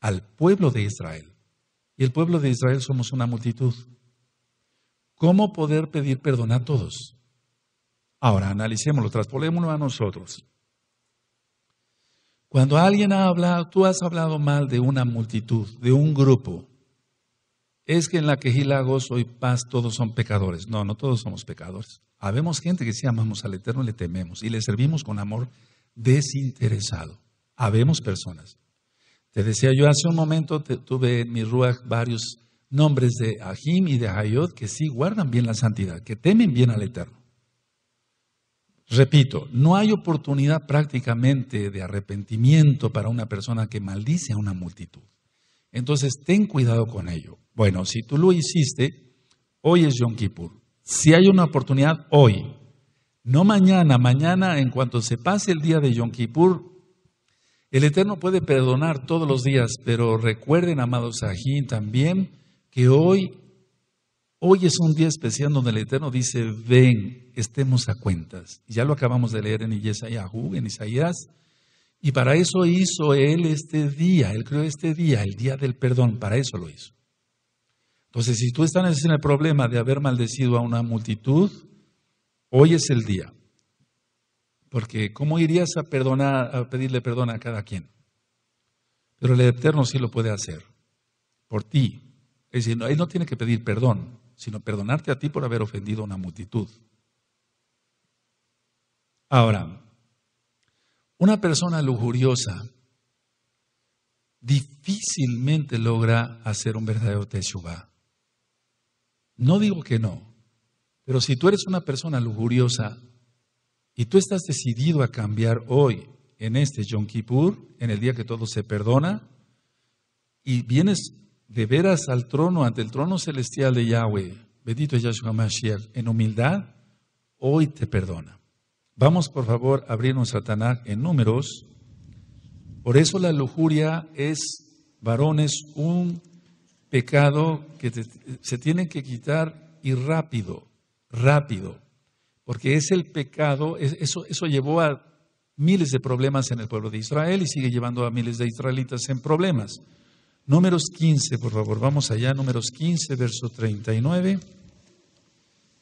al pueblo de Israel. Y el pueblo de Israel somos una multitud. ¿Cómo poder pedir perdón a todos? Ahora, analicémoslo, traspolémoslo a nosotros. Cuando alguien ha hablado, tú has hablado mal de una multitud, de un grupo, es que en la quejila gozo y paz todos son pecadores. No, no todos somos pecadores. Habemos gente que si amamos al Eterno le tememos y le servimos con amor desinteresado. Habemos personas. Te decía yo hace un momento, tuve en mi Ruach varios nombres de Ahim y de Hayot que sí guardan bien la santidad, que temen bien al Eterno. Repito, no hay oportunidad prácticamente de arrepentimiento para una persona que maldice a una multitud. Entonces, ten cuidado con ello. Bueno, si tú lo hiciste, hoy es Yom Kippur. Si hay una oportunidad, hoy. No mañana, mañana en cuanto se pase el día de Yom Kippur, el Eterno puede perdonar todos los días, pero recuerden, amados ajín, también que hoy, hoy es un día especial donde el Eterno dice, ven, estemos a cuentas. ya lo acabamos de leer en en Isaías. Y para eso hizo Él este día, Él creó este día, el día del perdón, para eso lo hizo sea, si tú estás en el problema de haber maldecido a una multitud, hoy es el día. Porque ¿cómo irías a perdonar, a pedirle perdón a cada quien? Pero el Eterno sí lo puede hacer por ti. Es decir, Él no tiene que pedir perdón, sino perdonarte a ti por haber ofendido a una multitud. Ahora, una persona lujuriosa difícilmente logra hacer un verdadero Teshuvah. No digo que no, pero si tú eres una persona lujuriosa y tú estás decidido a cambiar hoy, en este Yom Kippur, en el día que todo se perdona, y vienes de veras al trono, ante el trono celestial de Yahweh, bendito Yahshua Mashiach, en humildad, hoy te perdona. Vamos por favor a abrir a Tanakh en números. Por eso la lujuria es, varones, un pecado que se tiene que quitar y rápido, rápido, porque es el pecado, eso, llevó a miles de problemas en el pueblo de Israel y sigue llevando a miles de israelitas en problemas. Números 15, por favor, vamos allá, números 15, verso 39.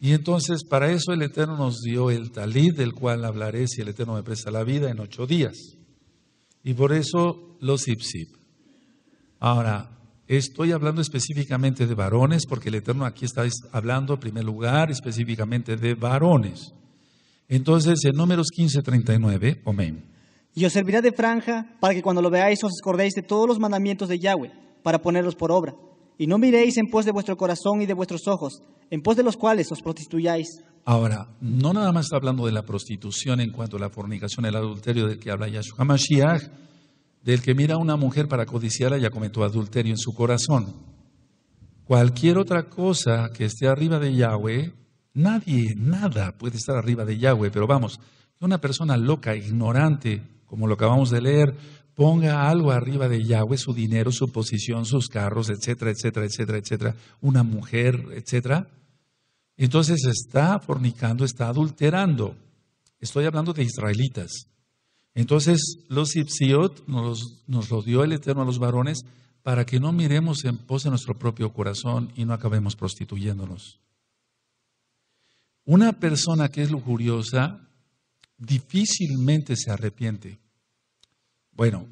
Y entonces para eso el Eterno nos dio el talid, del cual hablaré si el Eterno me presta la vida en ocho días. Y por eso los zip Ahora, Estoy hablando específicamente de varones, porque el Eterno aquí está hablando, en primer lugar, específicamente de varones. Entonces, en números 15, 39, amén. Y os servirá de franja para que cuando lo veáis os acordéis de todos los mandamientos de Yahweh, para ponerlos por obra. Y no miréis en pos de vuestro corazón y de vuestros ojos, en pos de los cuales os prostituyáis. Ahora, no nada más está hablando de la prostitución en cuanto a la fornicación, el adulterio del que habla Yahshua Mashiach, del que mira a una mujer para codiciarla ya cometió adulterio en su corazón. Cualquier otra cosa que esté arriba de Yahweh, nadie, nada puede estar arriba de Yahweh, pero vamos, que una persona loca, ignorante, como lo acabamos de leer, ponga algo arriba de Yahweh, su dinero, su posición, sus carros, etcétera, etcétera, etcétera, etcétera, una mujer, etcétera, entonces está fornicando, está adulterando. Estoy hablando de israelitas. Entonces, los Ipsiot nos, nos lo dio el Eterno a los varones para que no miremos en pos de nuestro propio corazón y no acabemos prostituyéndonos. Una persona que es lujuriosa difícilmente se arrepiente. Bueno,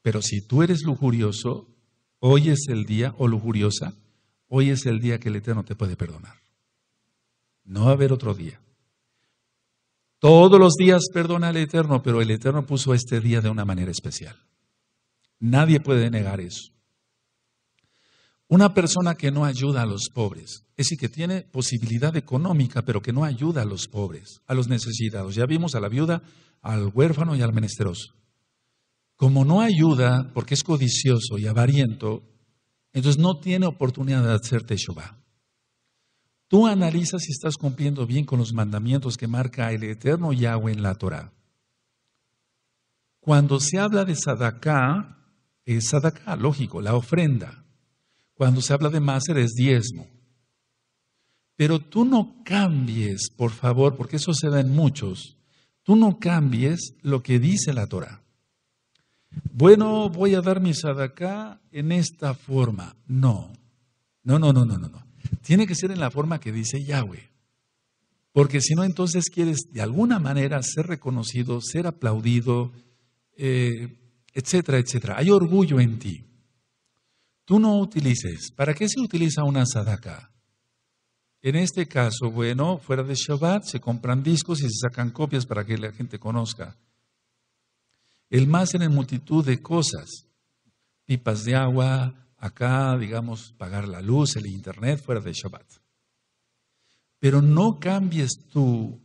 pero si tú eres lujurioso, hoy es el día, o lujuriosa, hoy es el día que el Eterno te puede perdonar. No va a haber otro día. Todos los días perdona al Eterno, pero el Eterno puso este día de una manera especial. Nadie puede negar eso. Una persona que no ayuda a los pobres, es decir, que tiene posibilidad económica, pero que no ayuda a los pobres, a los necesitados. Ya vimos a la viuda, al huérfano y al menesteroso. Como no ayuda porque es codicioso y avariento, entonces no tiene oportunidad de hacer Teshuvah. Tú analizas si estás cumpliendo bien con los mandamientos que marca el eterno Yahweh en la Torah. Cuando se habla de Sadaká, es Sadaká, lógico, la ofrenda. Cuando se habla de máser es diezmo. Pero tú no cambies, por favor, porque eso se da en muchos, tú no cambies lo que dice la Torah. Bueno, voy a dar mi Sadaká en esta forma. No, no, no, no, no, no. Tiene que ser en la forma que dice Yahweh. Porque si no, entonces quieres de alguna manera ser reconocido, ser aplaudido, eh, etcétera, etcétera. Hay orgullo en ti. Tú no utilices. ¿Para qué se utiliza una sadaka? En este caso, bueno, fuera de Shabbat se compran discos y se sacan copias para que la gente conozca. El más en multitud de cosas, pipas de agua, acá, digamos, pagar la luz, el internet fuera de Shabbat. Pero no cambies tú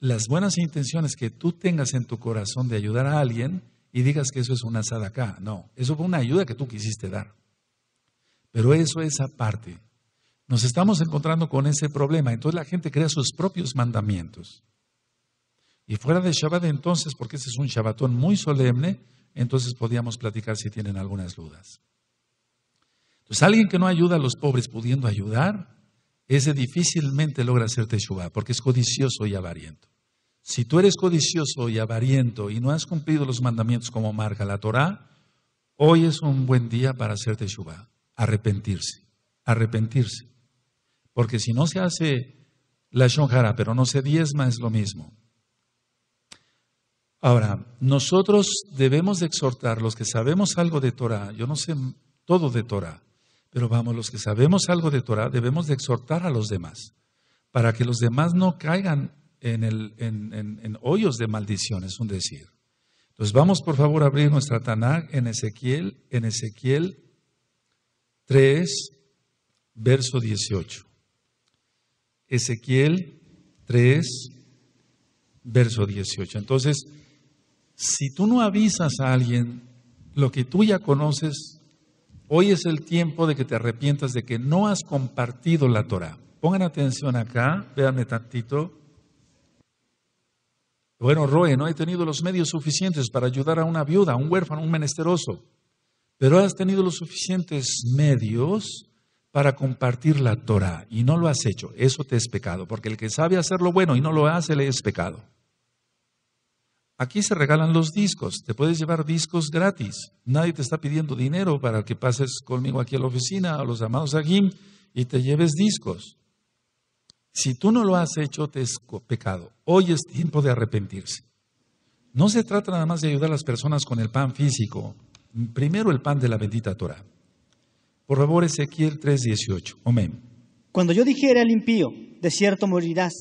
las buenas intenciones que tú tengas en tu corazón de ayudar a alguien y digas que eso es una acá. No, eso fue una ayuda que tú quisiste dar. Pero eso es aparte. Nos estamos encontrando con ese problema. Entonces la gente crea sus propios mandamientos. Y fuera de Shabbat entonces, porque ese es un Shabbatón muy solemne, entonces podíamos platicar si tienen algunas dudas. Entonces, alguien que no ayuda a los pobres pudiendo ayudar, ese difícilmente logra hacer Teshuvah, porque es codicioso y avariento. Si tú eres codicioso y avariento y no has cumplido los mandamientos como marca la Torá, hoy es un buen día para hacer Teshuvah, arrepentirse, arrepentirse. Porque si no se hace la Shonjara, pero no se diezma, es lo mismo. Ahora, nosotros debemos exhortar, los que sabemos algo de Torah, yo no sé todo de Torah, pero vamos, los que sabemos algo de Torah, debemos de exhortar a los demás para que los demás no caigan en, el, en, hoyos de maldición, es un decir. Entonces vamos por favor a abrir nuestra Tanakh en Ezequiel, en Ezequiel 3, verso 18. Ezequiel 3, verso 18. Entonces, si tú no avisas a alguien lo que tú ya conoces, Hoy es el tiempo de que te arrepientas de que no has compartido la Torah. Pongan atención acá, véanme tantito. Bueno, Roe, no he tenido los medios suficientes para ayudar a una viuda, a un huérfano, a un menesteroso, pero has tenido los suficientes medios para compartir la Torah y no lo has hecho. Eso te es pecado, porque el que sabe hacer lo bueno y no lo hace, le es pecado. Aquí se regalan los discos, te puedes llevar discos gratis. Nadie te está pidiendo dinero para que pases conmigo aquí a la oficina, a los amados aquí, y te lleves discos. Si tú no lo has hecho, te es pecado. Hoy es tiempo de arrepentirse. No se trata nada más de ayudar a las personas con el pan físico, primero el pan de la bendita Torah. Por favor, Ezequiel 3:18. Amén. Cuando yo dijera al impío, de cierto morirás,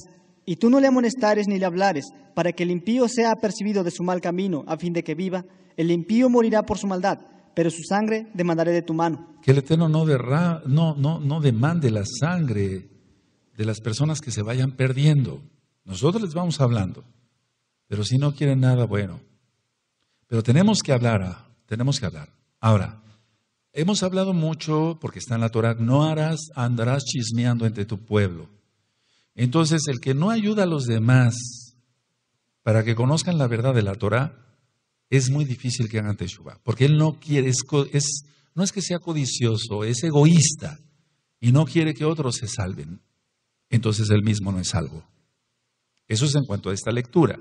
y tú no le amonestares ni le hablares, para que el impío sea apercibido de su mal camino, a fin de que viva. El impío morirá por su maldad, pero su sangre demandaré de tu mano. Que el Eterno no, no, demande la sangre de las personas que se vayan perdiendo. Nosotros les vamos hablando, pero si no quieren nada, bueno. Pero tenemos que hablar, ah, tenemos que hablar. Ahora, hemos hablado mucho, porque está en la Torah, no harás, andarás chismeando entre tu pueblo. Entonces, el que no ayuda a los demás para que conozcan la verdad de la Torah, es muy difícil que hagan teshuva, porque él no quiere, es, no es que sea codicioso, es egoísta y no quiere que otros se salven. Entonces él mismo no es salvo. Eso es en cuanto a esta lectura.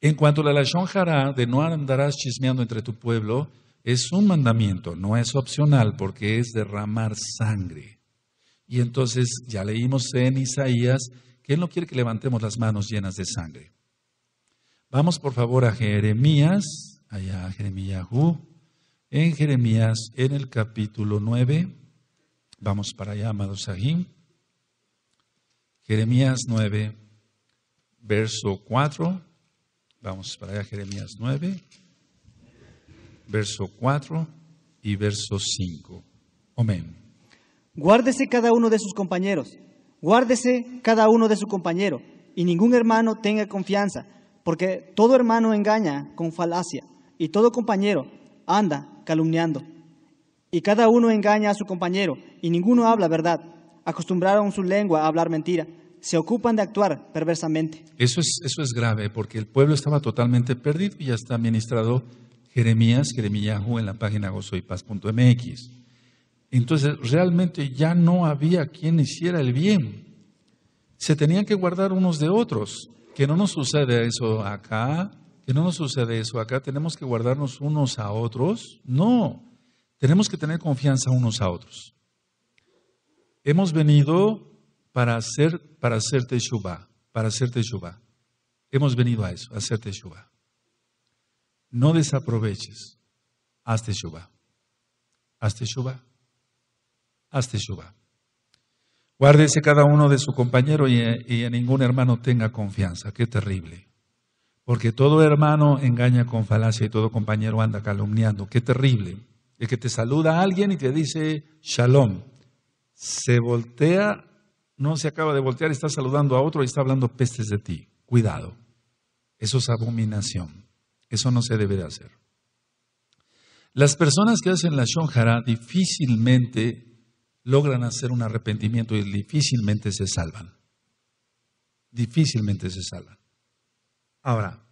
En cuanto a la Lashon de no andarás chismeando entre tu pueblo, es un mandamiento, no es opcional porque es derramar sangre. Y entonces ya leímos en Isaías que Él no quiere que levantemos las manos llenas de sangre. Vamos por favor a Jeremías, allá a Jeremías en Jeremías, en el capítulo 9. Vamos para allá, amados Sahim. Jeremías 9, verso 4. Vamos para allá, Jeremías 9, verso 4 y verso 5. Amén. Guárdese cada uno de sus compañeros, guárdese cada uno de su compañero, y ningún hermano tenga confianza, porque todo hermano engaña con falacia, y todo compañero anda calumniando. Y cada uno engaña a su compañero, y ninguno habla verdad. Acostumbraron su lengua a hablar mentira, se ocupan de actuar perversamente. Eso es, eso es grave, porque el pueblo estaba totalmente perdido y ya está ministrado Jeremías, Jeremillahu en la página gozoypaz.mx. Entonces realmente ya no había quien hiciera el bien. Se tenían que guardar unos de otros. Que no nos sucede eso acá, que no nos sucede eso acá. Tenemos que guardarnos unos a otros. No, tenemos que tener confianza unos a otros. Hemos venido para hacer, para para hacer teshuva. Hemos venido a eso, a hacer teshuva. No desaproveches, haz teshuva. Haz teshuva haz teshuva. Guárdese cada uno de su compañero y, a ningún hermano tenga confianza. Qué terrible. Porque todo hermano engaña con falacia y todo compañero anda calumniando. Qué terrible. El que te saluda a alguien y te dice shalom, se voltea, no se acaba de voltear, está saludando a otro y está hablando pestes de ti. Cuidado. Eso es abominación. Eso no se debe de hacer. Las personas que hacen la shonjara difícilmente logran hacer un arrepentimiento y difícilmente se salvan. Difícilmente se salvan. Ahora,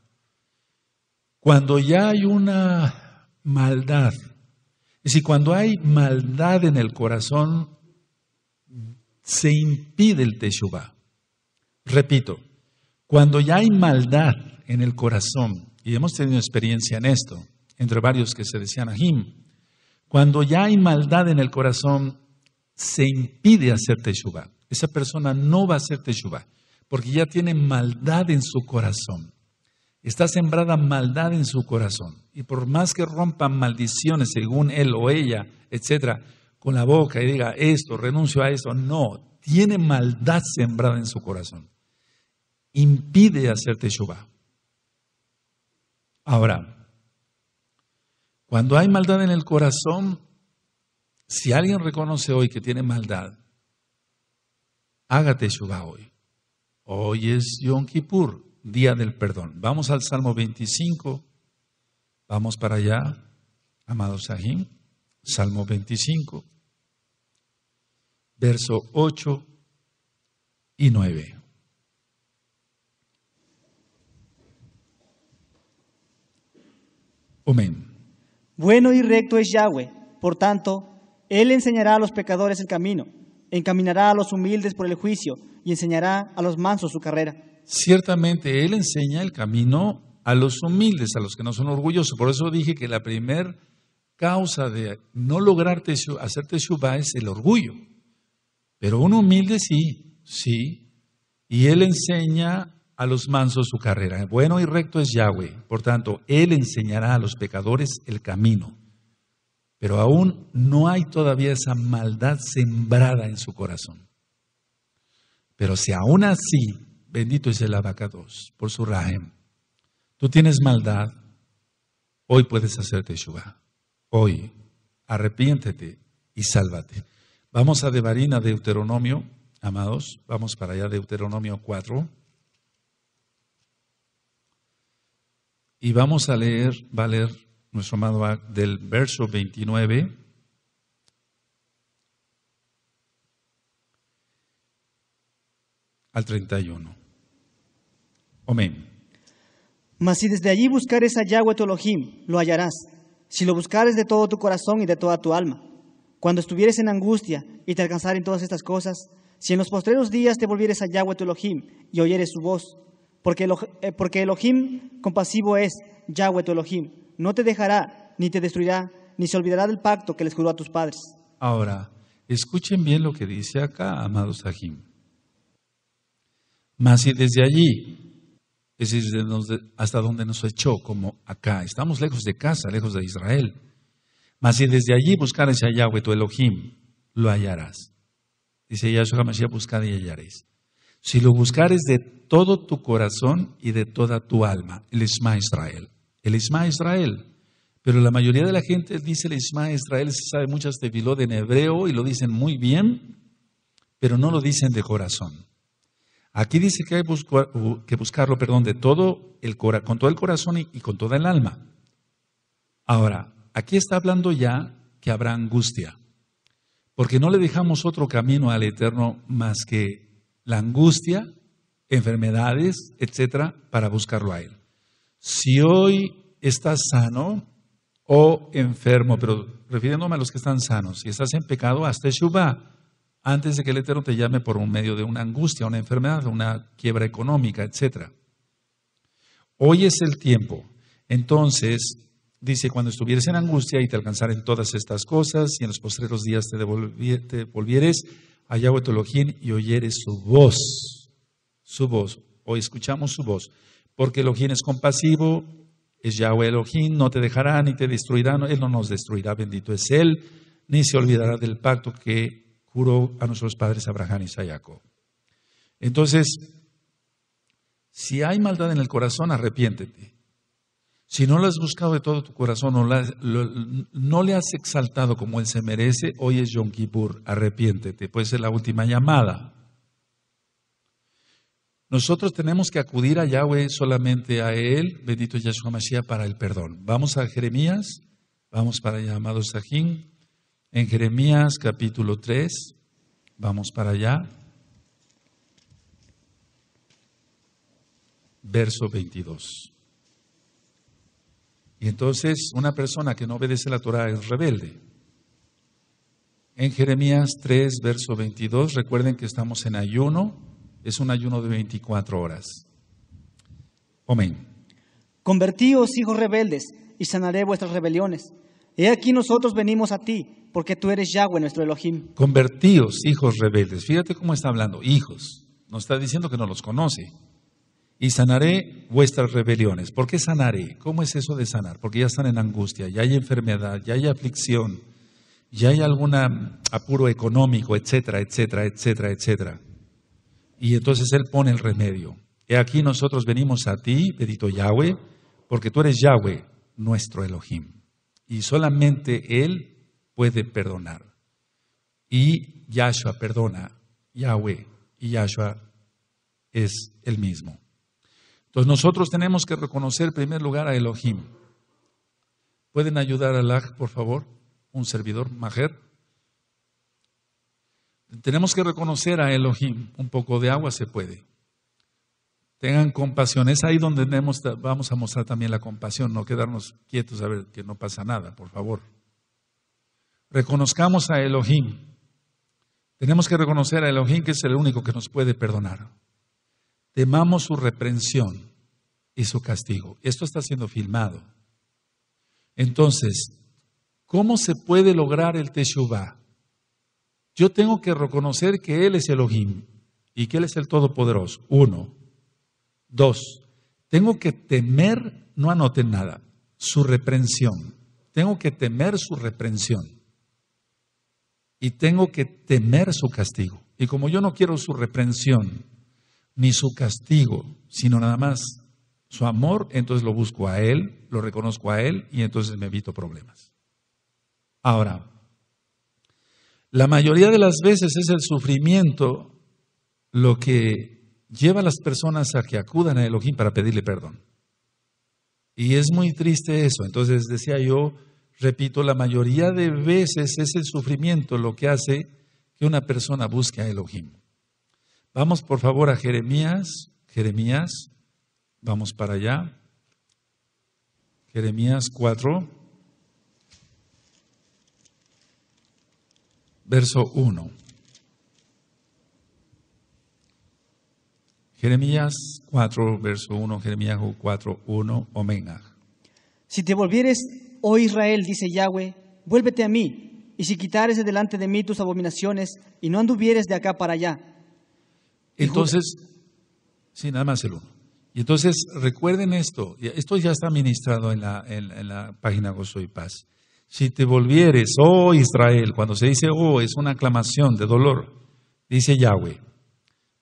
cuando ya hay una maldad, es decir, cuando hay maldad en el corazón, se impide el Teshuvah. Repito, cuando ya hay maldad en el corazón, y hemos tenido experiencia en esto, entre varios que se decían ahim, cuando ya hay maldad en el corazón, se impide hacer Teshuvah, Esa persona no va a hacer Teshuvah porque ya tiene maldad en su corazón. Está sembrada maldad en su corazón. Y por más que rompan maldiciones según él o ella, etcétera, con la boca y diga esto, renuncio a esto, no, tiene maldad sembrada en su corazón. Impide hacer Teshuvah. Ahora, cuando hay maldad en el corazón, si alguien reconoce hoy que tiene maldad, hágate suba hoy. Hoy es Yom Kippur, día del perdón. Vamos al Salmo 25. Vamos para allá, amado Sahim. Salmo 25, verso 8 y 9. Amén. Bueno y recto es Yahweh, por tanto, él enseñará a los pecadores el camino, encaminará a los humildes por el juicio y enseñará a los mansos su carrera. Ciertamente Él enseña el camino a los humildes, a los que no son orgullosos. Por eso dije que la primera causa de no lograr hacerte hacer es el orgullo. Pero un humilde sí, sí. Y Él enseña a los mansos su carrera. Bueno y recto es Yahweh. Por tanto, Él enseñará a los pecadores el camino pero aún no hay todavía esa maldad sembrada en su corazón. Pero si aún así, bendito es el abacados por su Rahem, tú tienes maldad, hoy puedes hacerte Shuvah. Hoy, arrepiéntete y sálvate. Vamos a Devarina, de Deuteronomio, amados, vamos para allá, Deuteronomio 4. Y vamos a leer, va a leer nuestro amado, del verso 29. al 31. Amén. Mas si desde allí buscares a Yahweh tu Elohim, lo hallarás, si lo buscares de todo tu corazón y de toda tu alma. Cuando estuvieres en angustia y te alcanzaren todas estas cosas, si en los postreros días te volvieres a Yahweh tu Elohim y oyeres su voz, porque, Elohim, eh, porque Elohim compasivo es Yahweh tu Elohim, no te dejará, ni te destruirá, ni se olvidará del pacto que les juró a tus padres. Ahora, escuchen bien lo que dice acá, Amado Sahim. Mas si desde allí, es decir, hasta donde nos echó, como acá, estamos lejos de casa, lejos de Israel. Mas si desde allí buscares a Yahweh, tu Elohim, lo hallarás. Dice Yahshua Mashiach, buscad y hallaréis. Si lo buscares de todo tu corazón y de toda tu alma, el Isma Israel el Ismael Israel. Pero la mayoría de la gente dice el Isma Israel, se sabe muchas de tefilot en hebreo y lo dicen muy bien, pero no lo dicen de corazón. Aquí dice que hay que buscarlo, perdón, de todo el con todo el corazón y, y con toda el alma. Ahora, aquí está hablando ya que habrá angustia, porque no le dejamos otro camino al Eterno más que la angustia, enfermedades, etcétera, para buscarlo a Él si hoy estás sano o enfermo, pero refiriéndome a los que están sanos, si estás en pecado, hasta Shubá antes de que el Eterno te llame por un medio de una angustia, una enfermedad, una quiebra económica, etc. Hoy es el tiempo. Entonces, dice, cuando estuvieres en angustia y te alcanzaren todas estas cosas y en los postreros días te, devolvieres, a Yahweh y oyeres su voz, su voz, o escuchamos su voz porque Elohim es compasivo, es Yahweh Elohim, no te dejará ni te destruirá, Él no nos destruirá, bendito es Él, ni se olvidará del pacto que juró a nuestros padres Abraham y Isaac. Entonces, si hay maldad en el corazón, arrepiéntete. Si no lo has buscado de todo tu corazón, no, no le has exaltado como Él se merece, hoy es Yom Kippur, arrepiéntete, puede ser la última llamada. Nosotros tenemos que acudir a Yahweh solamente a Él, bendito Yahshua Mashiach, para el perdón. Vamos a Jeremías, vamos para allá, amados Sajín. En Jeremías capítulo 3, vamos para allá. Verso 22. Y entonces una persona que no obedece la Torah es rebelde. En Jeremías 3, verso 22, recuerden que estamos en ayuno, es un ayuno de 24 horas. Amén. Convertíos, hijos rebeldes, y sanaré vuestras rebeliones. He aquí nosotros venimos a ti, porque tú eres Yahweh, nuestro Elohim. Convertíos, hijos rebeldes. Fíjate cómo está hablando, hijos. Nos está diciendo que no los conoce. Y sanaré vuestras rebeliones. ¿Por qué sanaré? ¿Cómo es eso de sanar? Porque ya están en angustia, ya hay enfermedad, ya hay aflicción, ya hay algún apuro económico, etcétera, etcétera, etcétera, etcétera. Y entonces Él pone el remedio. He aquí nosotros venimos a ti, pedito Yahweh, porque tú eres Yahweh, nuestro Elohim. Y solamente Él puede perdonar. Y Yahshua perdona, Yahweh, y Yahshua es el mismo. Entonces nosotros tenemos que reconocer en primer lugar a Elohim. ¿Pueden ayudar a Lag, por favor? Un servidor, Majer. Tenemos que reconocer a Elohim, un poco de agua se puede. Tengan compasión, es ahí donde vamos a mostrar también la compasión, no quedarnos quietos a ver que no pasa nada, por favor. Reconozcamos a Elohim. Tenemos que reconocer a Elohim que es el único que nos puede perdonar. Temamos su reprensión y su castigo. Esto está siendo filmado. Entonces, ¿cómo se puede lograr el Teshuvah? yo tengo que reconocer que Él es el Elohim y que Él es el Todopoderoso. Uno. Dos. Tengo que temer, no anoten nada, su reprensión. Tengo que temer su reprensión. Y tengo que temer su castigo. Y como yo no quiero su reprensión, ni su castigo, sino nada más su amor, entonces lo busco a Él, lo reconozco a Él y entonces me evito problemas. Ahora, la mayoría de las veces es el sufrimiento lo que lleva a las personas a que acudan a Elohim para pedirle perdón. Y es muy triste eso. Entonces decía yo, repito, la mayoría de veces es el sufrimiento lo que hace que una persona busque a Elohim. Vamos por favor a Jeremías, Jeremías, vamos para allá. Jeremías 4. verso 1. Jeremías 4, verso 1, Jeremías 4, 1, Omena. Si te volvieres, oh Israel, dice Yahweh, vuélvete a mí, y si quitares de delante de mí tus abominaciones, y no anduvieres de acá para allá. Entonces, sí, nada más el Y entonces recuerden esto, esto ya está ministrado en la, en la página Gozo y Paz si te volvieres, oh Israel, cuando se dice oh es una aclamación de dolor, dice Yahweh,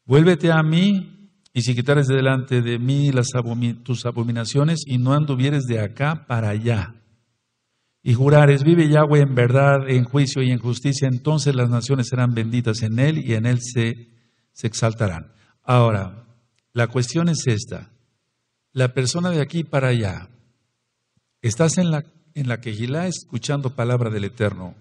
vuélvete a mí y si quitares delante de mí tus abominaciones y no anduvieres de acá para allá. Y jurares, vive Yahweh en verdad, en juicio y en justicia, entonces las naciones serán benditas en él y en él se exaltarán. Ahora, la cuestión es esta. La persona de aquí para allá, estás en la en la que Gilá escuchando palabra del Eterno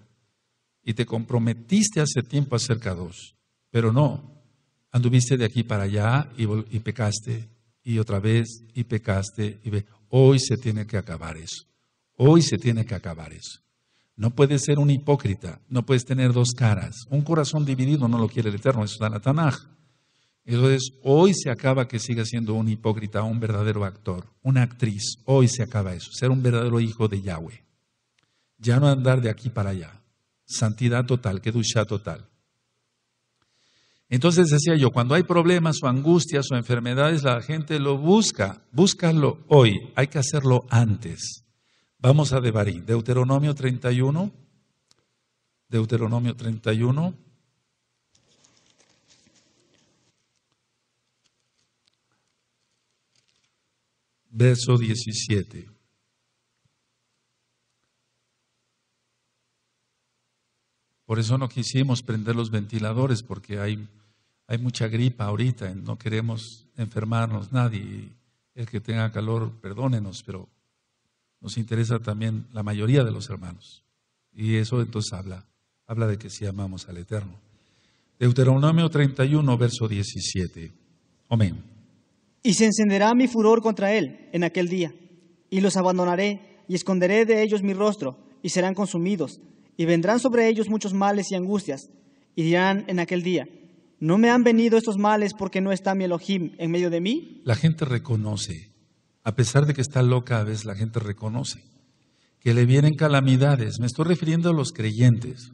y te comprometiste hace tiempo a ser dos, pero no, anduviste de aquí para allá y, pecaste y otra vez y pecaste y hoy se tiene que acabar eso, hoy se tiene que acabar eso. No puedes ser un hipócrita, no puedes tener dos caras. Un corazón dividido no lo quiere el Eterno, eso es entonces, hoy se acaba que siga siendo un hipócrita, un verdadero actor, una actriz. Hoy se acaba eso, ser un verdadero hijo de Yahweh. Ya no andar de aquí para allá. Santidad total, que ducha total. Entonces decía yo, cuando hay problemas o angustias o enfermedades, la gente lo busca. Búscalo hoy, hay que hacerlo antes. Vamos a Devarí, Deuteronomio 31. Deuteronomio 31. verso 17. Por eso no quisimos prender los ventiladores, porque hay, hay mucha gripa ahorita, no queremos enfermarnos nadie. El que tenga calor, perdónenos, pero nos interesa también la mayoría de los hermanos. Y eso entonces habla, habla de que si amamos al Eterno. Deuteronomio 31, verso 17. Amén. Y se encenderá mi furor contra él en aquel día, y los abandonaré, y esconderé de ellos mi rostro, y serán consumidos, y vendrán sobre ellos muchos males y angustias, y dirán en aquel día, no me han venido estos males porque no está mi Elohim en medio de mí. La gente reconoce, a pesar de que está loca a veces, la gente reconoce que le vienen calamidades. Me estoy refiriendo a los creyentes,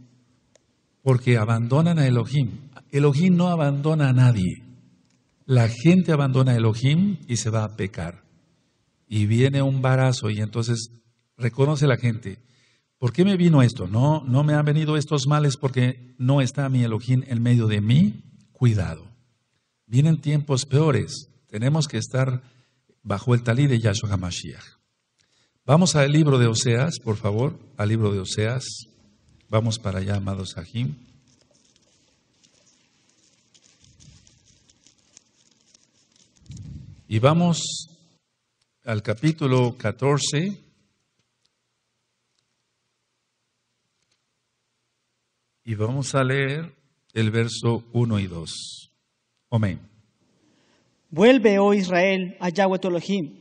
porque abandonan a Elohim. Elohim no abandona a nadie. La gente abandona Elohim y se va a pecar. Y viene un varazo y entonces reconoce la gente. ¿Por qué me vino esto? No, no me han venido estos males porque no está mi Elohim en medio de mí. Cuidado. Vienen tiempos peores. Tenemos que estar bajo el talí de Yahshua HaMashiach. Vamos al libro de Oseas, por favor, al libro de Oseas. Vamos para allá, amados Sahim. Y vamos al capítulo 14. Y vamos a leer el verso 1 y 2. Amén. Vuelve, oh Israel, a Yahweh tu Elohim,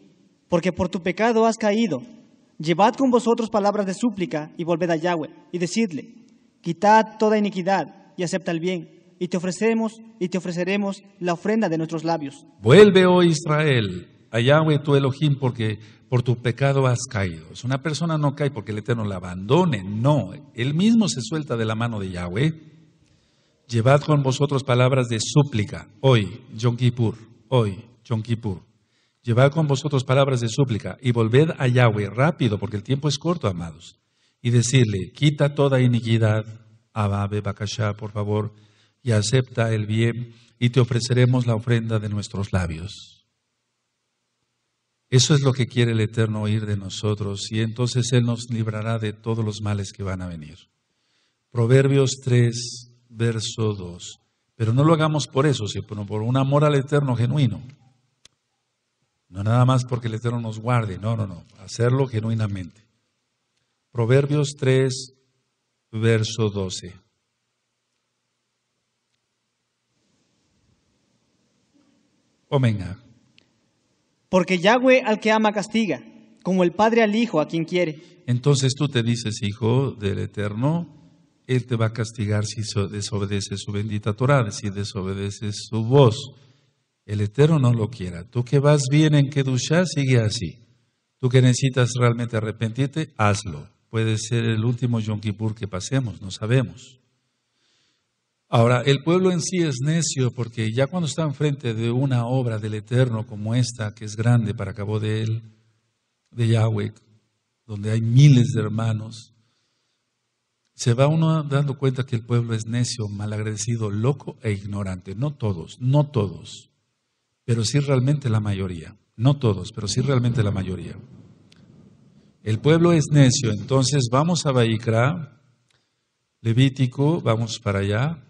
porque por tu pecado has caído. Llevad con vosotros palabras de súplica y volved a Yahweh y decidle, quitad toda iniquidad y acepta el bien y te ofrecemos y te ofreceremos la ofrenda de nuestros labios. Vuelve, hoy, oh Israel, a Yahweh tu Elohim, porque por tu pecado has caído. una persona no cae porque el Eterno la abandone, no, él mismo se suelta de la mano de Yahweh. Llevad con vosotros palabras de súplica, hoy, Yom Kippur, hoy, Yom Kippur. Llevad con vosotros palabras de súplica y volved a Yahweh rápido, porque el tiempo es corto, amados. Y decirle, quita toda iniquidad, Abba, Bakasha, por favor, y acepta el bien y te ofreceremos la ofrenda de nuestros labios. Eso es lo que quiere el Eterno oír de nosotros y entonces Él nos librará de todos los males que van a venir. Proverbios 3, verso 2. Pero no lo hagamos por eso, sino por un amor al Eterno genuino. No nada más porque el Eterno nos guarde, no, no, no, hacerlo genuinamente. Proverbios 3, verso 12. Porque Yahweh al que ama castiga, como el Padre al Hijo, a quien quiere. Entonces tú te dices, Hijo del Eterno, Él te va a castigar si desobedeces su bendita Torah, si desobedeces su voz. El Eterno no lo quiera. Tú que vas bien en Kedusha, sigue así. Tú que necesitas realmente arrepentirte, hazlo. Puede ser el último Yom Kippur que pasemos, no sabemos. Ahora, el pueblo en sí es necio porque ya cuando está enfrente de una obra del Eterno como esta, que es grande para cabo de él, de Yahweh, donde hay miles de hermanos, se va uno dando cuenta que el pueblo es necio, malagradecido, loco e ignorante. No todos, no todos, pero sí realmente la mayoría. No todos, pero sí realmente la mayoría. El pueblo es necio, entonces vamos a Baikra, Levítico, vamos para allá,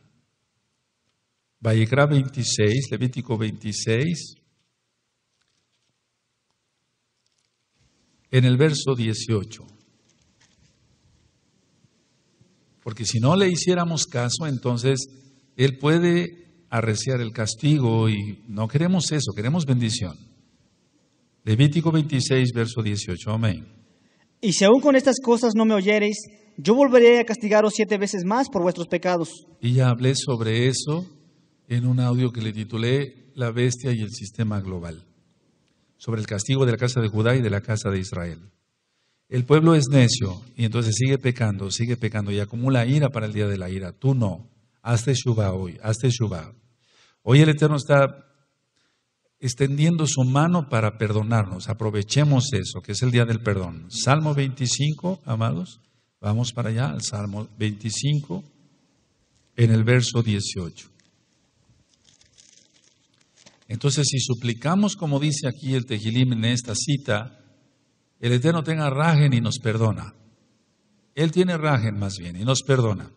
Vallecra 26, Levítico 26, en el verso 18. Porque si no le hiciéramos caso, entonces Él puede arreciar el castigo y no queremos eso, queremos bendición. Levítico 26, verso 18. Amén. Y si aún con estas cosas no me oyereis, yo volveré a castigaros siete veces más por vuestros pecados. Y ya hablé sobre eso en un audio que le titulé La bestia y el sistema global, sobre el castigo de la casa de Judá y de la casa de Israel. El pueblo es necio y entonces sigue pecando, sigue pecando y acumula ira para el día de la ira. Tú no. Hazte Shubá hoy, hazte Shubá. Hoy el Eterno está extendiendo su mano para perdonarnos. Aprovechemos eso, que es el día del perdón. Salmo 25, amados. Vamos para allá, al Salmo 25, en el verso 18. Entonces, si suplicamos, como dice aquí el Tejilim en esta cita, el Eterno tenga rajen y nos perdona. Él tiene rajen más bien y nos perdona.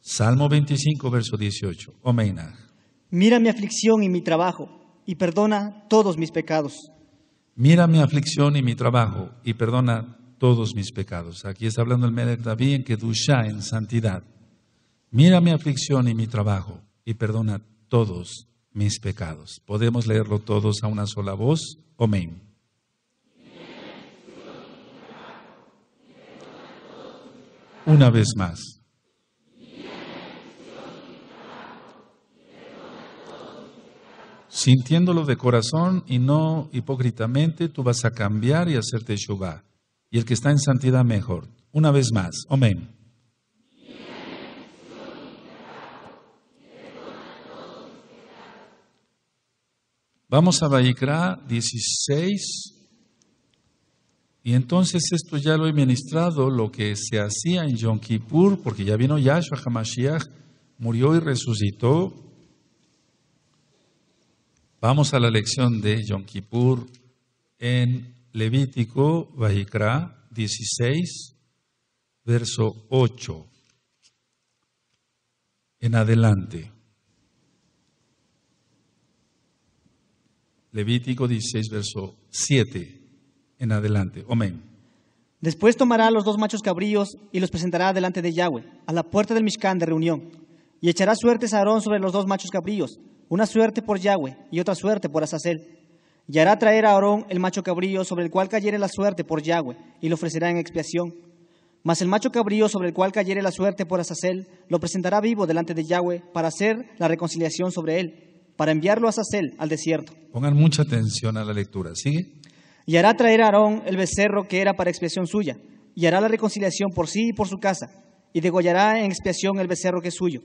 Salmo 25, verso 18. Omeinah. Mira mi aflicción y mi trabajo y perdona todos mis pecados. Mira mi aflicción y mi trabajo y perdona todos mis pecados. Aquí está hablando el Melech David en Kedusha, en santidad. Mira mi aflicción y mi trabajo y perdona todos mis pecados. Podemos leerlo todos a una sola voz. Amén. Una vez más. Sintiéndolo de corazón y no hipócritamente, tú vas a cambiar y hacerte Jehová. Y el que está en santidad mejor. Una vez más. Amén. Vamos a Vaikra 16. Y entonces esto ya lo he ministrado, lo que se hacía en Yom Kippur, porque ya vino Yahshua Hamashiach, murió y resucitó. Vamos a la lección de Yom Kippur en Levítico, Vayikra 16, verso 8. En adelante. Levítico 16, verso 7 en adelante. Amén. Después tomará los dos machos cabríos y los presentará delante de Yahweh, a la puerta del Mishkan de reunión, y echará suertes a Aarón sobre los dos machos cabríos, una suerte por Yahweh y otra suerte por Azazel. Y hará traer a Aarón el macho cabrío sobre el cual cayere la suerte por Yahweh, y lo ofrecerá en expiación. Mas el macho cabrío sobre el cual cayere la suerte por Azazel, lo presentará vivo delante de Yahweh para hacer la reconciliación sobre él para enviarlo a Sazel al desierto. Pongan mucha atención a la lectura. ¿Sigue? Y hará traer a Aarón el becerro que era para expiación suya, y hará la reconciliación por sí y por su casa, y degollará en expiación el becerro que es suyo.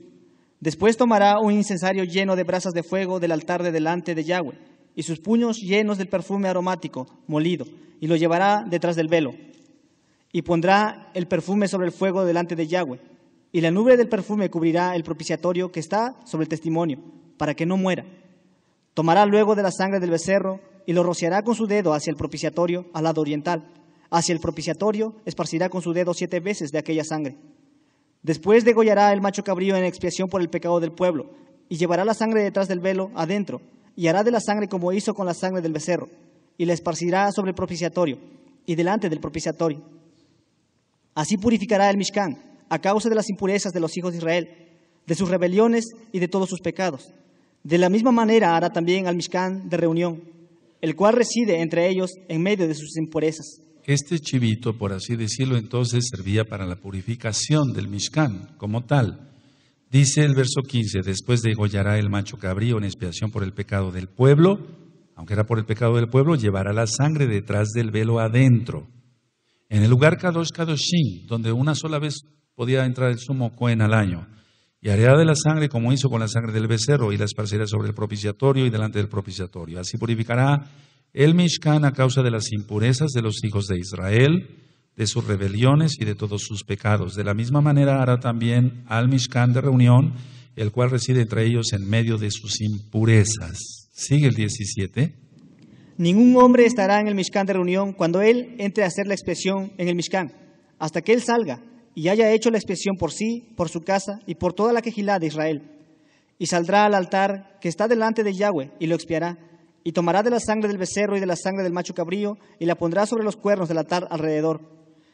Después tomará un incensario lleno de brasas de fuego del altar de delante de Yahweh, y sus puños llenos del perfume aromático, molido, y lo llevará detrás del velo. Y pondrá el perfume sobre el fuego delante de Yahweh, y la nube del perfume cubrirá el propiciatorio que está sobre el testimonio, para que no muera. Tomará luego de la sangre del becerro y lo rociará con su dedo hacia el propiciatorio al lado oriental. Hacia el propiciatorio esparcirá con su dedo siete veces de aquella sangre. Después degollará el macho cabrío en expiación por el pecado del pueblo, y llevará la sangre detrás del velo adentro, y hará de la sangre como hizo con la sangre del becerro, y la esparcirá sobre el propiciatorio y delante del propiciatorio. Así purificará el Mishkan, a causa de las impurezas de los hijos de Israel, de sus rebeliones y de todos sus pecados. De la misma manera hará también al Mishkan de reunión, el cual reside entre ellos en medio de sus impurezas. Este chivito, por así decirlo, entonces servía para la purificación del Mishkan como tal. Dice el verso 15, después degollará el macho cabrío en expiación por el pecado del pueblo, aunque era por el pecado del pueblo, llevará la sangre detrás del velo adentro. En el lugar Kadosh Kadoshim, donde una sola vez podía entrar el sumo cuen al año. Y haría de la sangre como hizo con la sangre del becerro y la esparcirá sobre el propiciatorio y delante del propiciatorio. Así purificará el Mishkan a causa de las impurezas de los hijos de Israel, de sus rebeliones y de todos sus pecados. De la misma manera hará también al Mishkan de reunión, el cual reside entre ellos en medio de sus impurezas. Sigue el 17. Ningún hombre estará en el Mishkan de reunión cuando él entre a hacer la expresión en el Mishkan, hasta que él salga y haya hecho la expiación por sí, por su casa y por toda la quejilá de Israel. Y saldrá al altar que está delante de Yahweh y lo expiará. Y tomará de la sangre del becerro y de la sangre del macho cabrío y la pondrá sobre los cuernos del altar alrededor.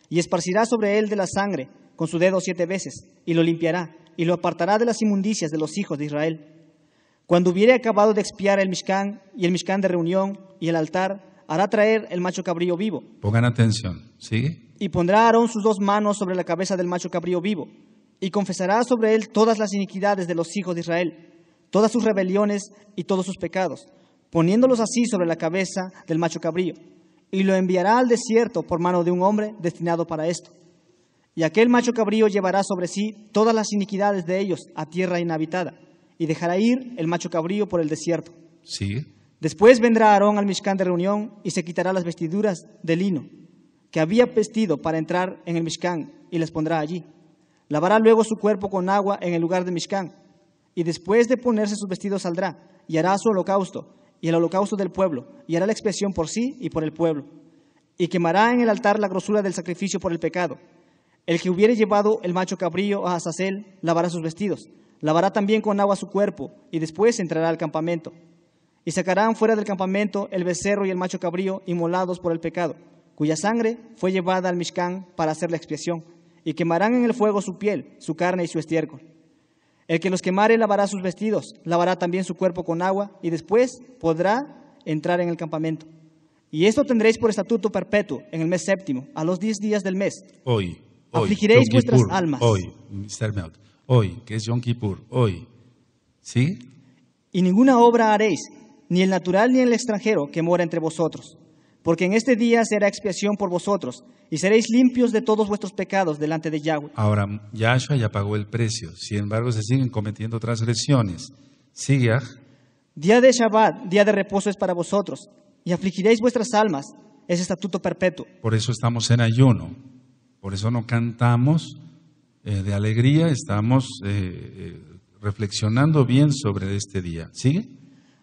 Y esparcirá sobre él de la sangre con su dedo siete veces y lo limpiará y lo apartará de las inmundicias de los hijos de Israel. Cuando hubiere acabado de expiar el Mishkan y el Mishkan de reunión y el altar, hará traer el macho cabrío vivo. Pongan atención, ¿sigue? Y pondrá Aarón sus dos manos sobre la cabeza del macho cabrío vivo, y confesará sobre él todas las iniquidades de los hijos de Israel, todas sus rebeliones y todos sus pecados, poniéndolos así sobre la cabeza del macho cabrío, y lo enviará al desierto por mano de un hombre destinado para esto. Y aquel macho cabrío llevará sobre sí todas las iniquidades de ellos a tierra inhabitada, y dejará ir el macho cabrío por el desierto. Sí. Después vendrá Aarón al Mishkan de reunión y se quitará las vestiduras de lino que había vestido para entrar en el Mishkan y les pondrá allí. Lavará luego su cuerpo con agua en el lugar de Mishkan y después de ponerse sus vestidos saldrá y hará su holocausto y el holocausto del pueblo y hará la expresión por sí y por el pueblo y quemará en el altar la grosura del sacrificio por el pecado. El que hubiere llevado el macho cabrío a Azazel lavará sus vestidos, lavará también con agua su cuerpo y después entrará al campamento. Y sacarán fuera del campamento el becerro y el macho cabrío inmolados por el pecado cuya sangre fue llevada al Mishkan para hacer la expiación, y quemarán en el fuego su piel, su carne y su estiércol. El que los quemare lavará sus vestidos, lavará también su cuerpo con agua, y después podrá entrar en el campamento. Y esto tendréis por estatuto perpetuo en el mes séptimo, a los diez días del mes. Hoy, hoy afligiréis vuestras almas. Hoy, hoy, que es Yom Kippur, hoy. ¿Sí? Y ninguna obra haréis, ni el natural ni el extranjero que mora entre vosotros, porque en este día será expiación por vosotros, y seréis limpios de todos vuestros pecados delante de Yahweh. Ahora, Yahshua ya pagó el precio, sin embargo se siguen cometiendo transgresiones. Sigue. Ah. Día de Shabbat, día de reposo es para vosotros, y afligiréis vuestras almas, es estatuto perpetuo. Por eso estamos en ayuno, por eso no cantamos eh, de alegría, estamos eh, eh, reflexionando bien sobre este día. ¿Sigue?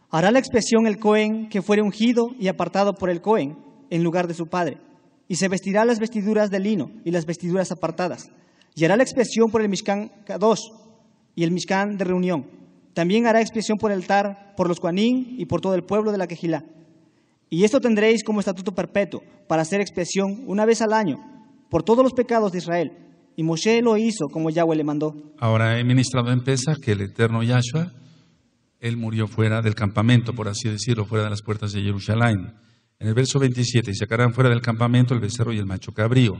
Hará la expresión el Cohen que fuere ungido y apartado por el Cohen en lugar de su padre, y se vestirá las vestiduras de lino y las vestiduras apartadas, y hará la expresión por el Mishkan 2 y el Mishkan de reunión. También hará expresión por el altar, por los Juanín y por todo el pueblo de la Quejilá. Y esto tendréis como estatuto perpetuo para hacer expresión una vez al año por todos los pecados de Israel. Y Moshe lo hizo como Yahweh le mandó. Ahora he ministrado en que el eterno Yahshua él murió fuera del campamento, por así decirlo, fuera de las puertas de Jerusalén. En el verso 27, y sacarán fuera del campamento el becerro y el macho cabrío.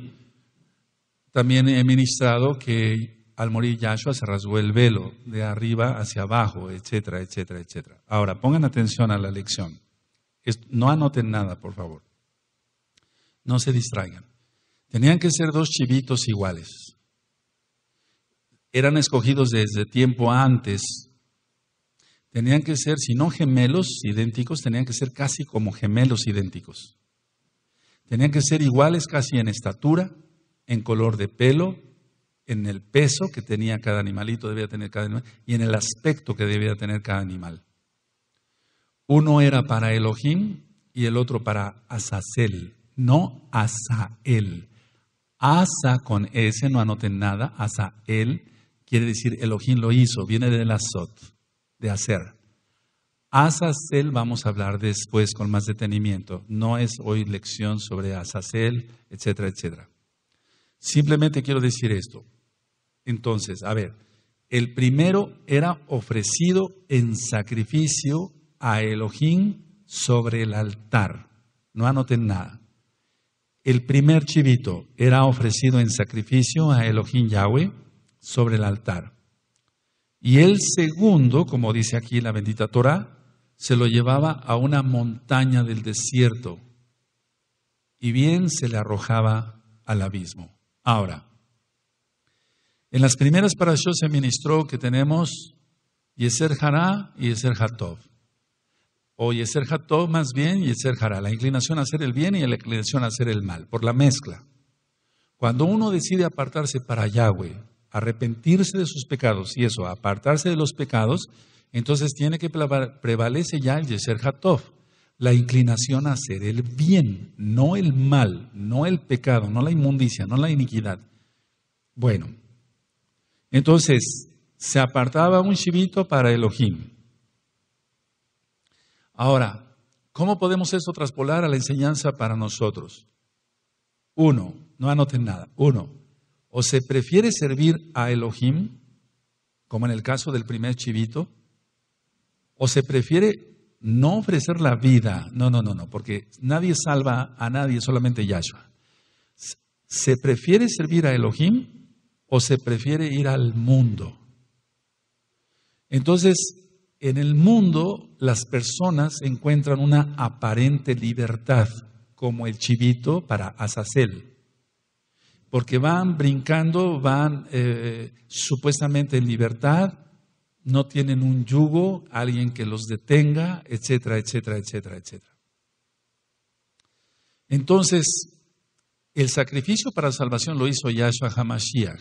También he ministrado que al morir Yahshua se rasgó el velo de arriba hacia abajo, etcétera, etcétera, etcétera. Ahora, pongan atención a la lección. No anoten nada, por favor. No se distraigan. Tenían que ser dos chivitos iguales. Eran escogidos desde tiempo antes tenían que ser, si no gemelos idénticos, tenían que ser casi como gemelos idénticos. Tenían que ser iguales casi en estatura, en color de pelo, en el peso que tenía cada animalito, debía tener cada animal, y en el aspecto que debía tener cada animal. Uno era para Elohim y el otro para Azazel, no Azael. Asa con S, no anoten nada, Azael quiere decir Elohim lo hizo, viene del Sot de hacer. Azazel vamos a hablar después con más detenimiento. No es hoy lección sobre Azazel, etcétera, etcétera. Simplemente quiero decir esto. Entonces, a ver, el primero era ofrecido en sacrificio a Elohim sobre el altar. No anoten nada. El primer chivito era ofrecido en sacrificio a Elohim Yahweh sobre el altar. Y el segundo, como dice aquí la bendita Torah, se lo llevaba a una montaña del desierto y bien se le arrojaba al abismo. Ahora, en las primeras parashot se ministró que tenemos Yeser Hará y Yeser Hatov. O Yeser Hatov más bien Yeser Hará, la inclinación a hacer el bien y la inclinación a hacer el mal, por la mezcla. Cuando uno decide apartarse para Yahweh, arrepentirse de sus pecados y eso, apartarse de los pecados, entonces tiene que prevalecer ya el Yeser Hatov, la inclinación a hacer el bien, no el mal, no el pecado, no la inmundicia, no la iniquidad. Bueno, entonces se apartaba un chivito para Elohim. Ahora, ¿cómo podemos eso traspolar a la enseñanza para nosotros? Uno, no anoten nada. Uno, o se prefiere servir a Elohim, como en el caso del primer chivito, o se prefiere no ofrecer la vida. No, no, no, no, porque nadie salva a nadie, solamente Yahshua. ¿Se prefiere servir a Elohim o se prefiere ir al mundo? Entonces, en el mundo las personas encuentran una aparente libertad, como el chivito para Azazel porque van brincando, van eh, supuestamente en libertad, no tienen un yugo, alguien que los detenga, etcétera, etcétera, etcétera, etcétera. Entonces, el sacrificio para la salvación lo hizo Yahshua Hamashiach.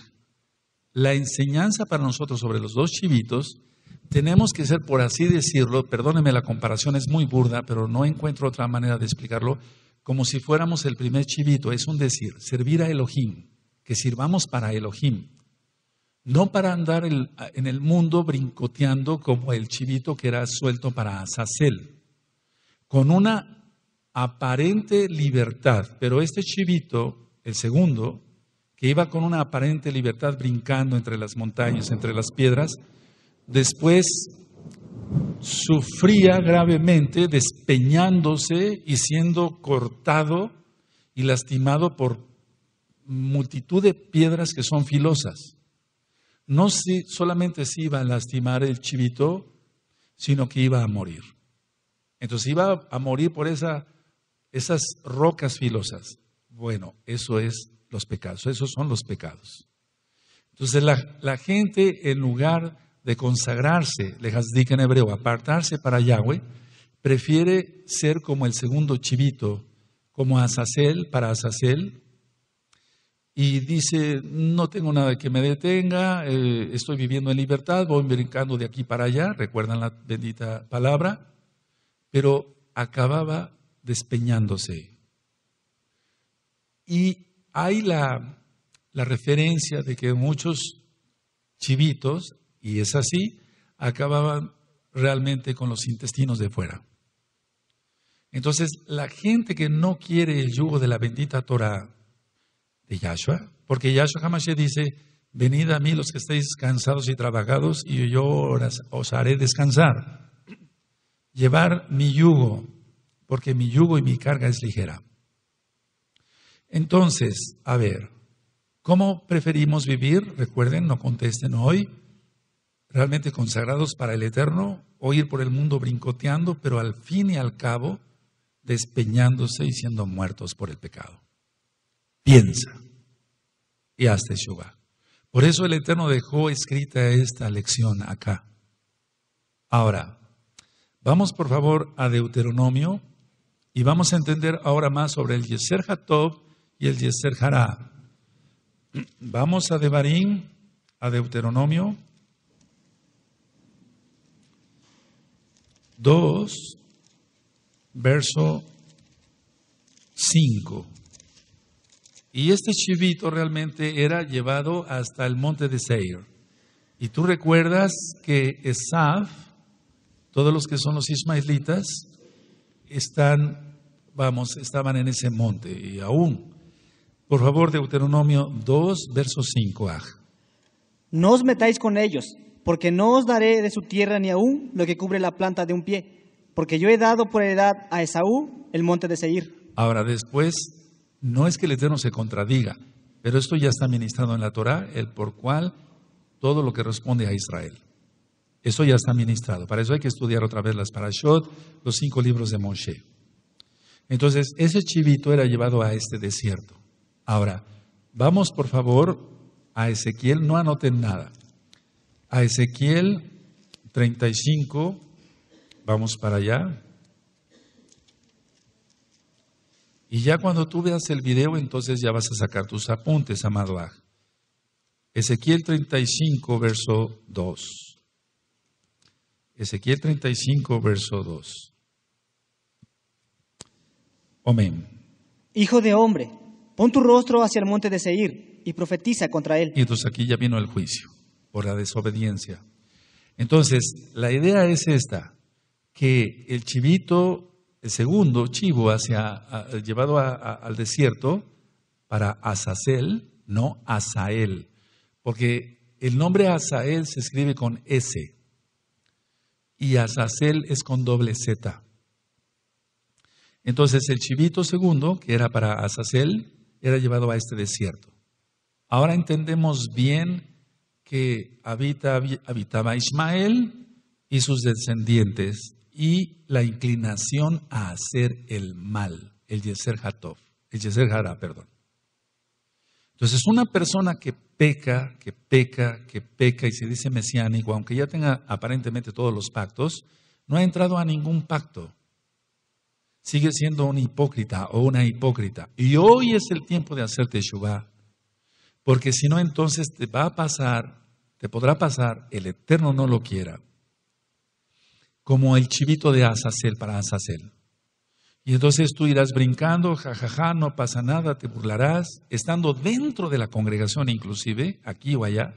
La enseñanza para nosotros sobre los dos chivitos, tenemos que ser, por así decirlo, perdónenme la comparación, es muy burda, pero no encuentro otra manera de explicarlo, como si fuéramos el primer chivito, es un decir, servir a Elohim, que sirvamos para Elohim, no para andar en el mundo brincoteando como el chivito que era suelto para Azazel, con una aparente libertad, pero este chivito, el segundo, que iba con una aparente libertad brincando entre las montañas, entre las piedras, después sufría gravemente, despeñándose y siendo cortado y lastimado por multitud de piedras que son filosas. No solamente se iba a lastimar el chivito, sino que iba a morir. Entonces iba a morir por esas rocas filosas. Bueno, eso es los pecados, esos son los pecados. Entonces la, la gente en lugar de consagrarse, le en hebreo, apartarse para Yahweh, prefiere ser como el segundo chivito, como Azazel para Azazel, y dice, no tengo nada que me detenga, eh, estoy viviendo en libertad, voy brincando de aquí para allá, recuerdan la bendita palabra, pero acababa despeñándose. Y hay la referencia de que muchos chivitos y es así, acababan realmente con los intestinos de fuera. Entonces, la gente que no quiere el yugo de la bendita Torah de Yahshua, porque Yahshua se dice, venid a mí los que estáis cansados y trabajados y yo os haré descansar. Llevar mi yugo, porque mi yugo y mi carga es ligera. Entonces, a ver, ¿cómo preferimos vivir? Recuerden, no contesten hoy, realmente consagrados para el eterno o ir por el mundo brincoteando, pero al fin y al cabo despeñándose y siendo muertos por el pecado. Piensa y hazte Jehová. Por eso el Eterno dejó escrita esta lección acá. Ahora, vamos por favor a Deuteronomio y vamos a entender ahora más sobre el Yeser Hatov y el Yeser Hará. Vamos a Devarim, a Deuteronomio. 2, verso 5. Y este chivito realmente era llevado hasta el monte de Seir. Y tú recuerdas que Esaf, todos los que son los ismaelitas, están, vamos, estaban en ese monte y aún. Por favor, Deuteronomio 2, verso 5. No os metáis con ellos, porque no os daré de su tierra ni aún lo que cubre la planta de un pie, porque yo he dado por heredad a Esaú el monte de Seir. Ahora, después, no es que el Eterno se contradiga, pero esto ya está ministrado en la Torá, el por cual todo lo que responde a Israel. Eso ya está ministrado. Para eso hay que estudiar otra vez las Parashot, los cinco libros de Moshe. Entonces, ese chivito era llevado a este desierto. Ahora, vamos por favor a Ezequiel, no anoten nada a Ezequiel 35, vamos para allá. Y ya cuando tú veas el video, entonces ya vas a sacar tus apuntes, amado Ezequiel 35, verso 2. Ezequiel 35, verso 2. Amén. Hijo de hombre, pon tu rostro hacia el monte de Seir y profetiza contra él. Y entonces aquí ya vino el juicio por la desobediencia. Entonces, la idea es esta, que el chivito, el segundo chivo llevado al desierto para Azazel, no Azael, porque el nombre Azael se escribe con S y Azazel es con doble Z. Entonces el chivito segundo, que era para Azazel, era llevado a este desierto. Ahora entendemos bien que habitaba Ismael y sus descendientes y la inclinación a hacer el mal, el Yeser Hatov, el Yeser Hara, perdón. Entonces, una persona que peca, que peca, que peca y se dice mesiánico, aunque ya tenga aparentemente todos los pactos, no ha entrado a ningún pacto. Sigue siendo un hipócrita o una hipócrita. Y hoy es el tiempo de hacer Teshuvah porque si no entonces te va a pasar, te podrá pasar, el Eterno no lo quiera, como el chivito de Azazel para Azazel. Y entonces tú irás brincando, jajaja, no pasa nada, te burlarás, estando dentro de la congregación inclusive, aquí o allá,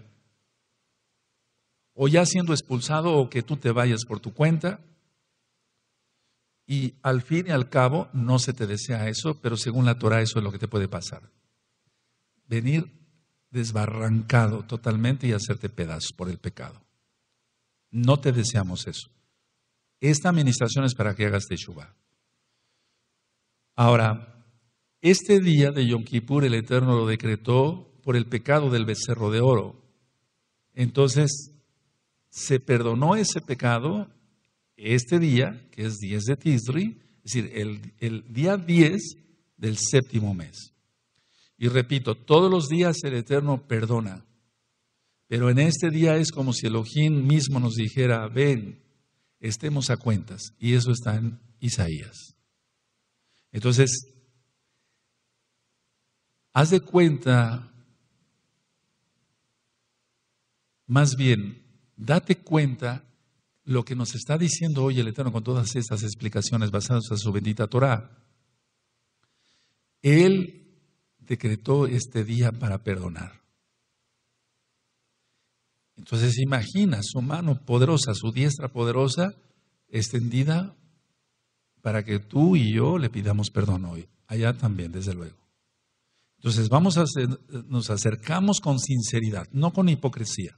o ya siendo expulsado o que tú te vayas por tu cuenta. Y al fin y al cabo no se te desea eso, pero según la Torah eso es lo que te puede pasar. Venir desbarrancado totalmente y hacerte pedazos por el pecado. No te deseamos eso. Esta administración es para que hagas Teshuvah. Ahora, este día de Yom Kippur el Eterno lo decretó por el pecado del becerro de oro. Entonces, se perdonó ese pecado este día, que es 10 de Tisri, es decir, el, el día 10 del séptimo mes. Y repito, todos los días el Eterno perdona. Pero en este día es como si Elohim mismo nos dijera, ven, estemos a cuentas. Y eso está en Isaías. Entonces, haz de cuenta, más bien, date cuenta lo que nos está diciendo hoy el Eterno con todas estas explicaciones basadas en su bendita Torah. Él decretó este día para perdonar. Entonces imagina su mano poderosa, su diestra poderosa extendida para que tú y yo le pidamos perdón hoy. Allá también, desde luego. Entonces vamos nos acercamos con sinceridad, no con hipocresía.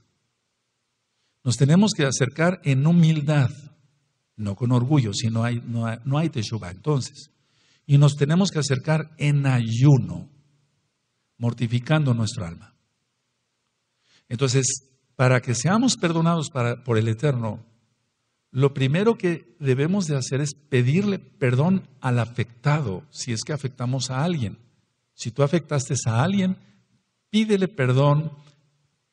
Nos tenemos que acercar en humildad, no con orgullo, si no hay, no entonces. Y nos tenemos que acercar en ayuno, mortificando nuestro alma. Entonces, para que seamos perdonados por el Eterno, lo primero que debemos de hacer es pedirle perdón al afectado, si es que afectamos a alguien. Si tú afectaste a alguien, pídele perdón,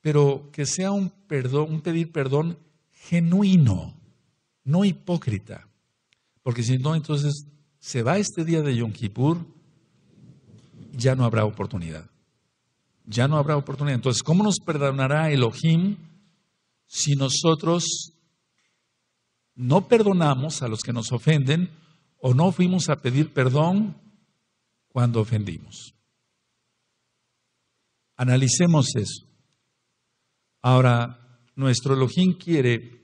pero que sea un perdón, un pedir perdón genuino, no hipócrita. Porque si no, entonces se va este día de Yom Kippur, ya no habrá oportunidad ya no habrá oportunidad. Entonces, ¿cómo nos perdonará Elohim si nosotros no perdonamos a los que nos ofenden o no fuimos a pedir perdón cuando ofendimos? Analicemos eso. Ahora, nuestro Elohim quiere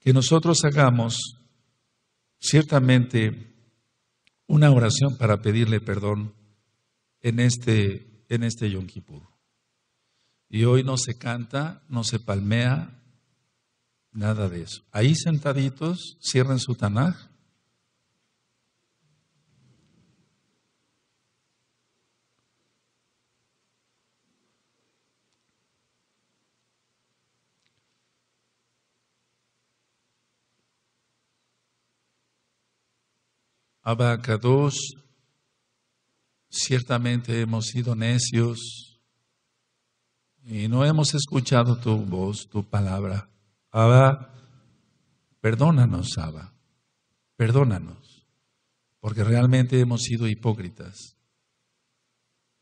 que nosotros hagamos ciertamente una oración para pedirle perdón en este en este Yom Y hoy no se canta, no se palmea, nada de eso. Ahí sentaditos, cierren su Tanaj. Abacados Ciertamente hemos sido necios y no hemos escuchado tu voz, tu palabra. Abba, perdónanos, Abba, perdónanos, porque realmente hemos sido hipócritas.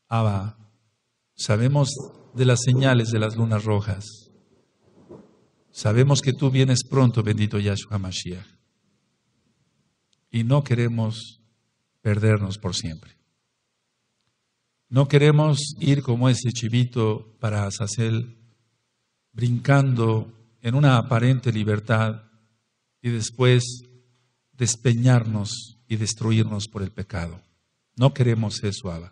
Abba, sabemos de las señales de las lunas rojas. Sabemos que tú vienes pronto, bendito Yahshua Mashiach. Y no queremos perdernos por siempre. No queremos ir como ese chivito para Azazel, brincando en una aparente libertad y después despeñarnos y destruirnos por el pecado. No queremos eso, Abba.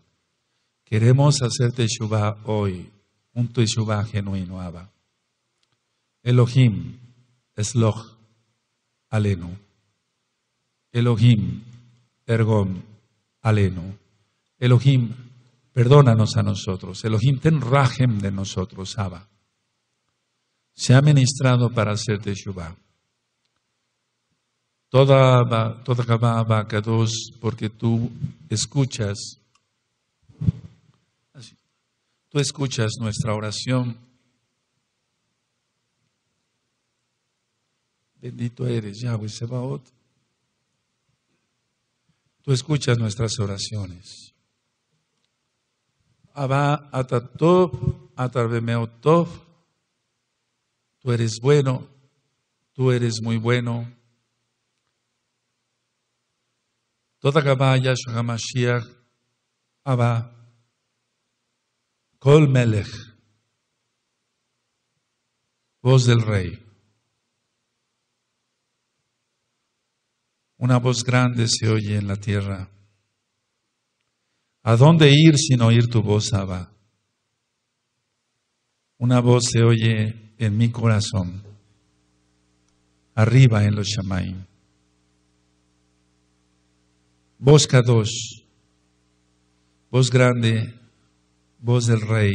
Queremos hacerte Shubá hoy, un Teshuvah genuino, Abba. Elohim, Esloj, alenu. Elohim, ergon, Aleno. Elohim, Perdónanos a nosotros. Elohim ten rajem de nosotros, Abba. Se ha ministrado para hacer jehová Toda Abba, toda Abba, Kadosh, porque tú escuchas, tú escuchas nuestra oración. Bendito eres, Yahweh Sebaot. Tú escuchas nuestras oraciones. Abba Atatov, Atarbemeotov. Tú eres bueno, tú eres muy bueno. Toda caballa Yahshua Abba, kolmelech voz del Rey. Una voz grande se oye en la tierra. ¿A dónde ir sin oír tu voz, Abba? Una voz se oye en mi corazón, arriba en los Shamaim. Voz Kadosh, voz grande, voz del Rey,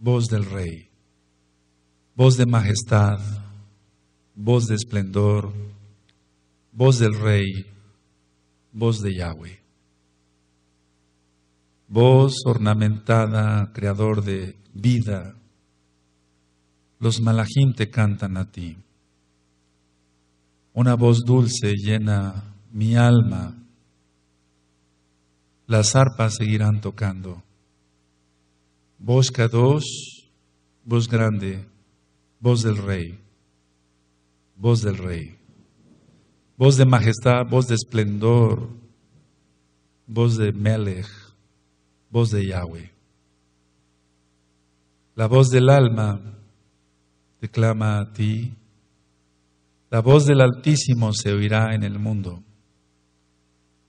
voz del Rey, voz de majestad, voz de esplendor, voz del Rey, voz de Yahweh. Voz ornamentada, creador de vida, los malajim te cantan a ti. Una voz dulce llena mi alma. Las arpas seguirán tocando. Voz dos, voz grande, voz del rey, voz del rey, voz de majestad, voz de esplendor, voz de Melech voz de Yahweh. La voz del alma declama a ti. La voz del Altísimo se oirá en el mundo.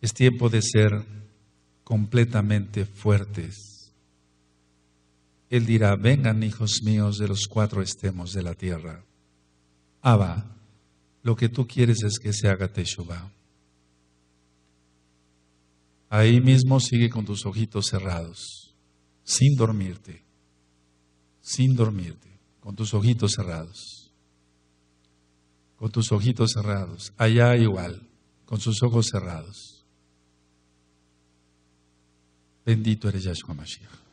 Es tiempo de ser completamente fuertes. Él dirá, vengan hijos míos de los cuatro extremos de la tierra. Abba, lo que tú quieres es que se haga Teshuvah. Ahí mismo sigue con tus ojitos cerrados, sin dormirte, sin dormirte, con tus ojitos cerrados, con tus ojitos cerrados, allá igual, con sus ojos cerrados. Bendito eres Yahshua Mashiach.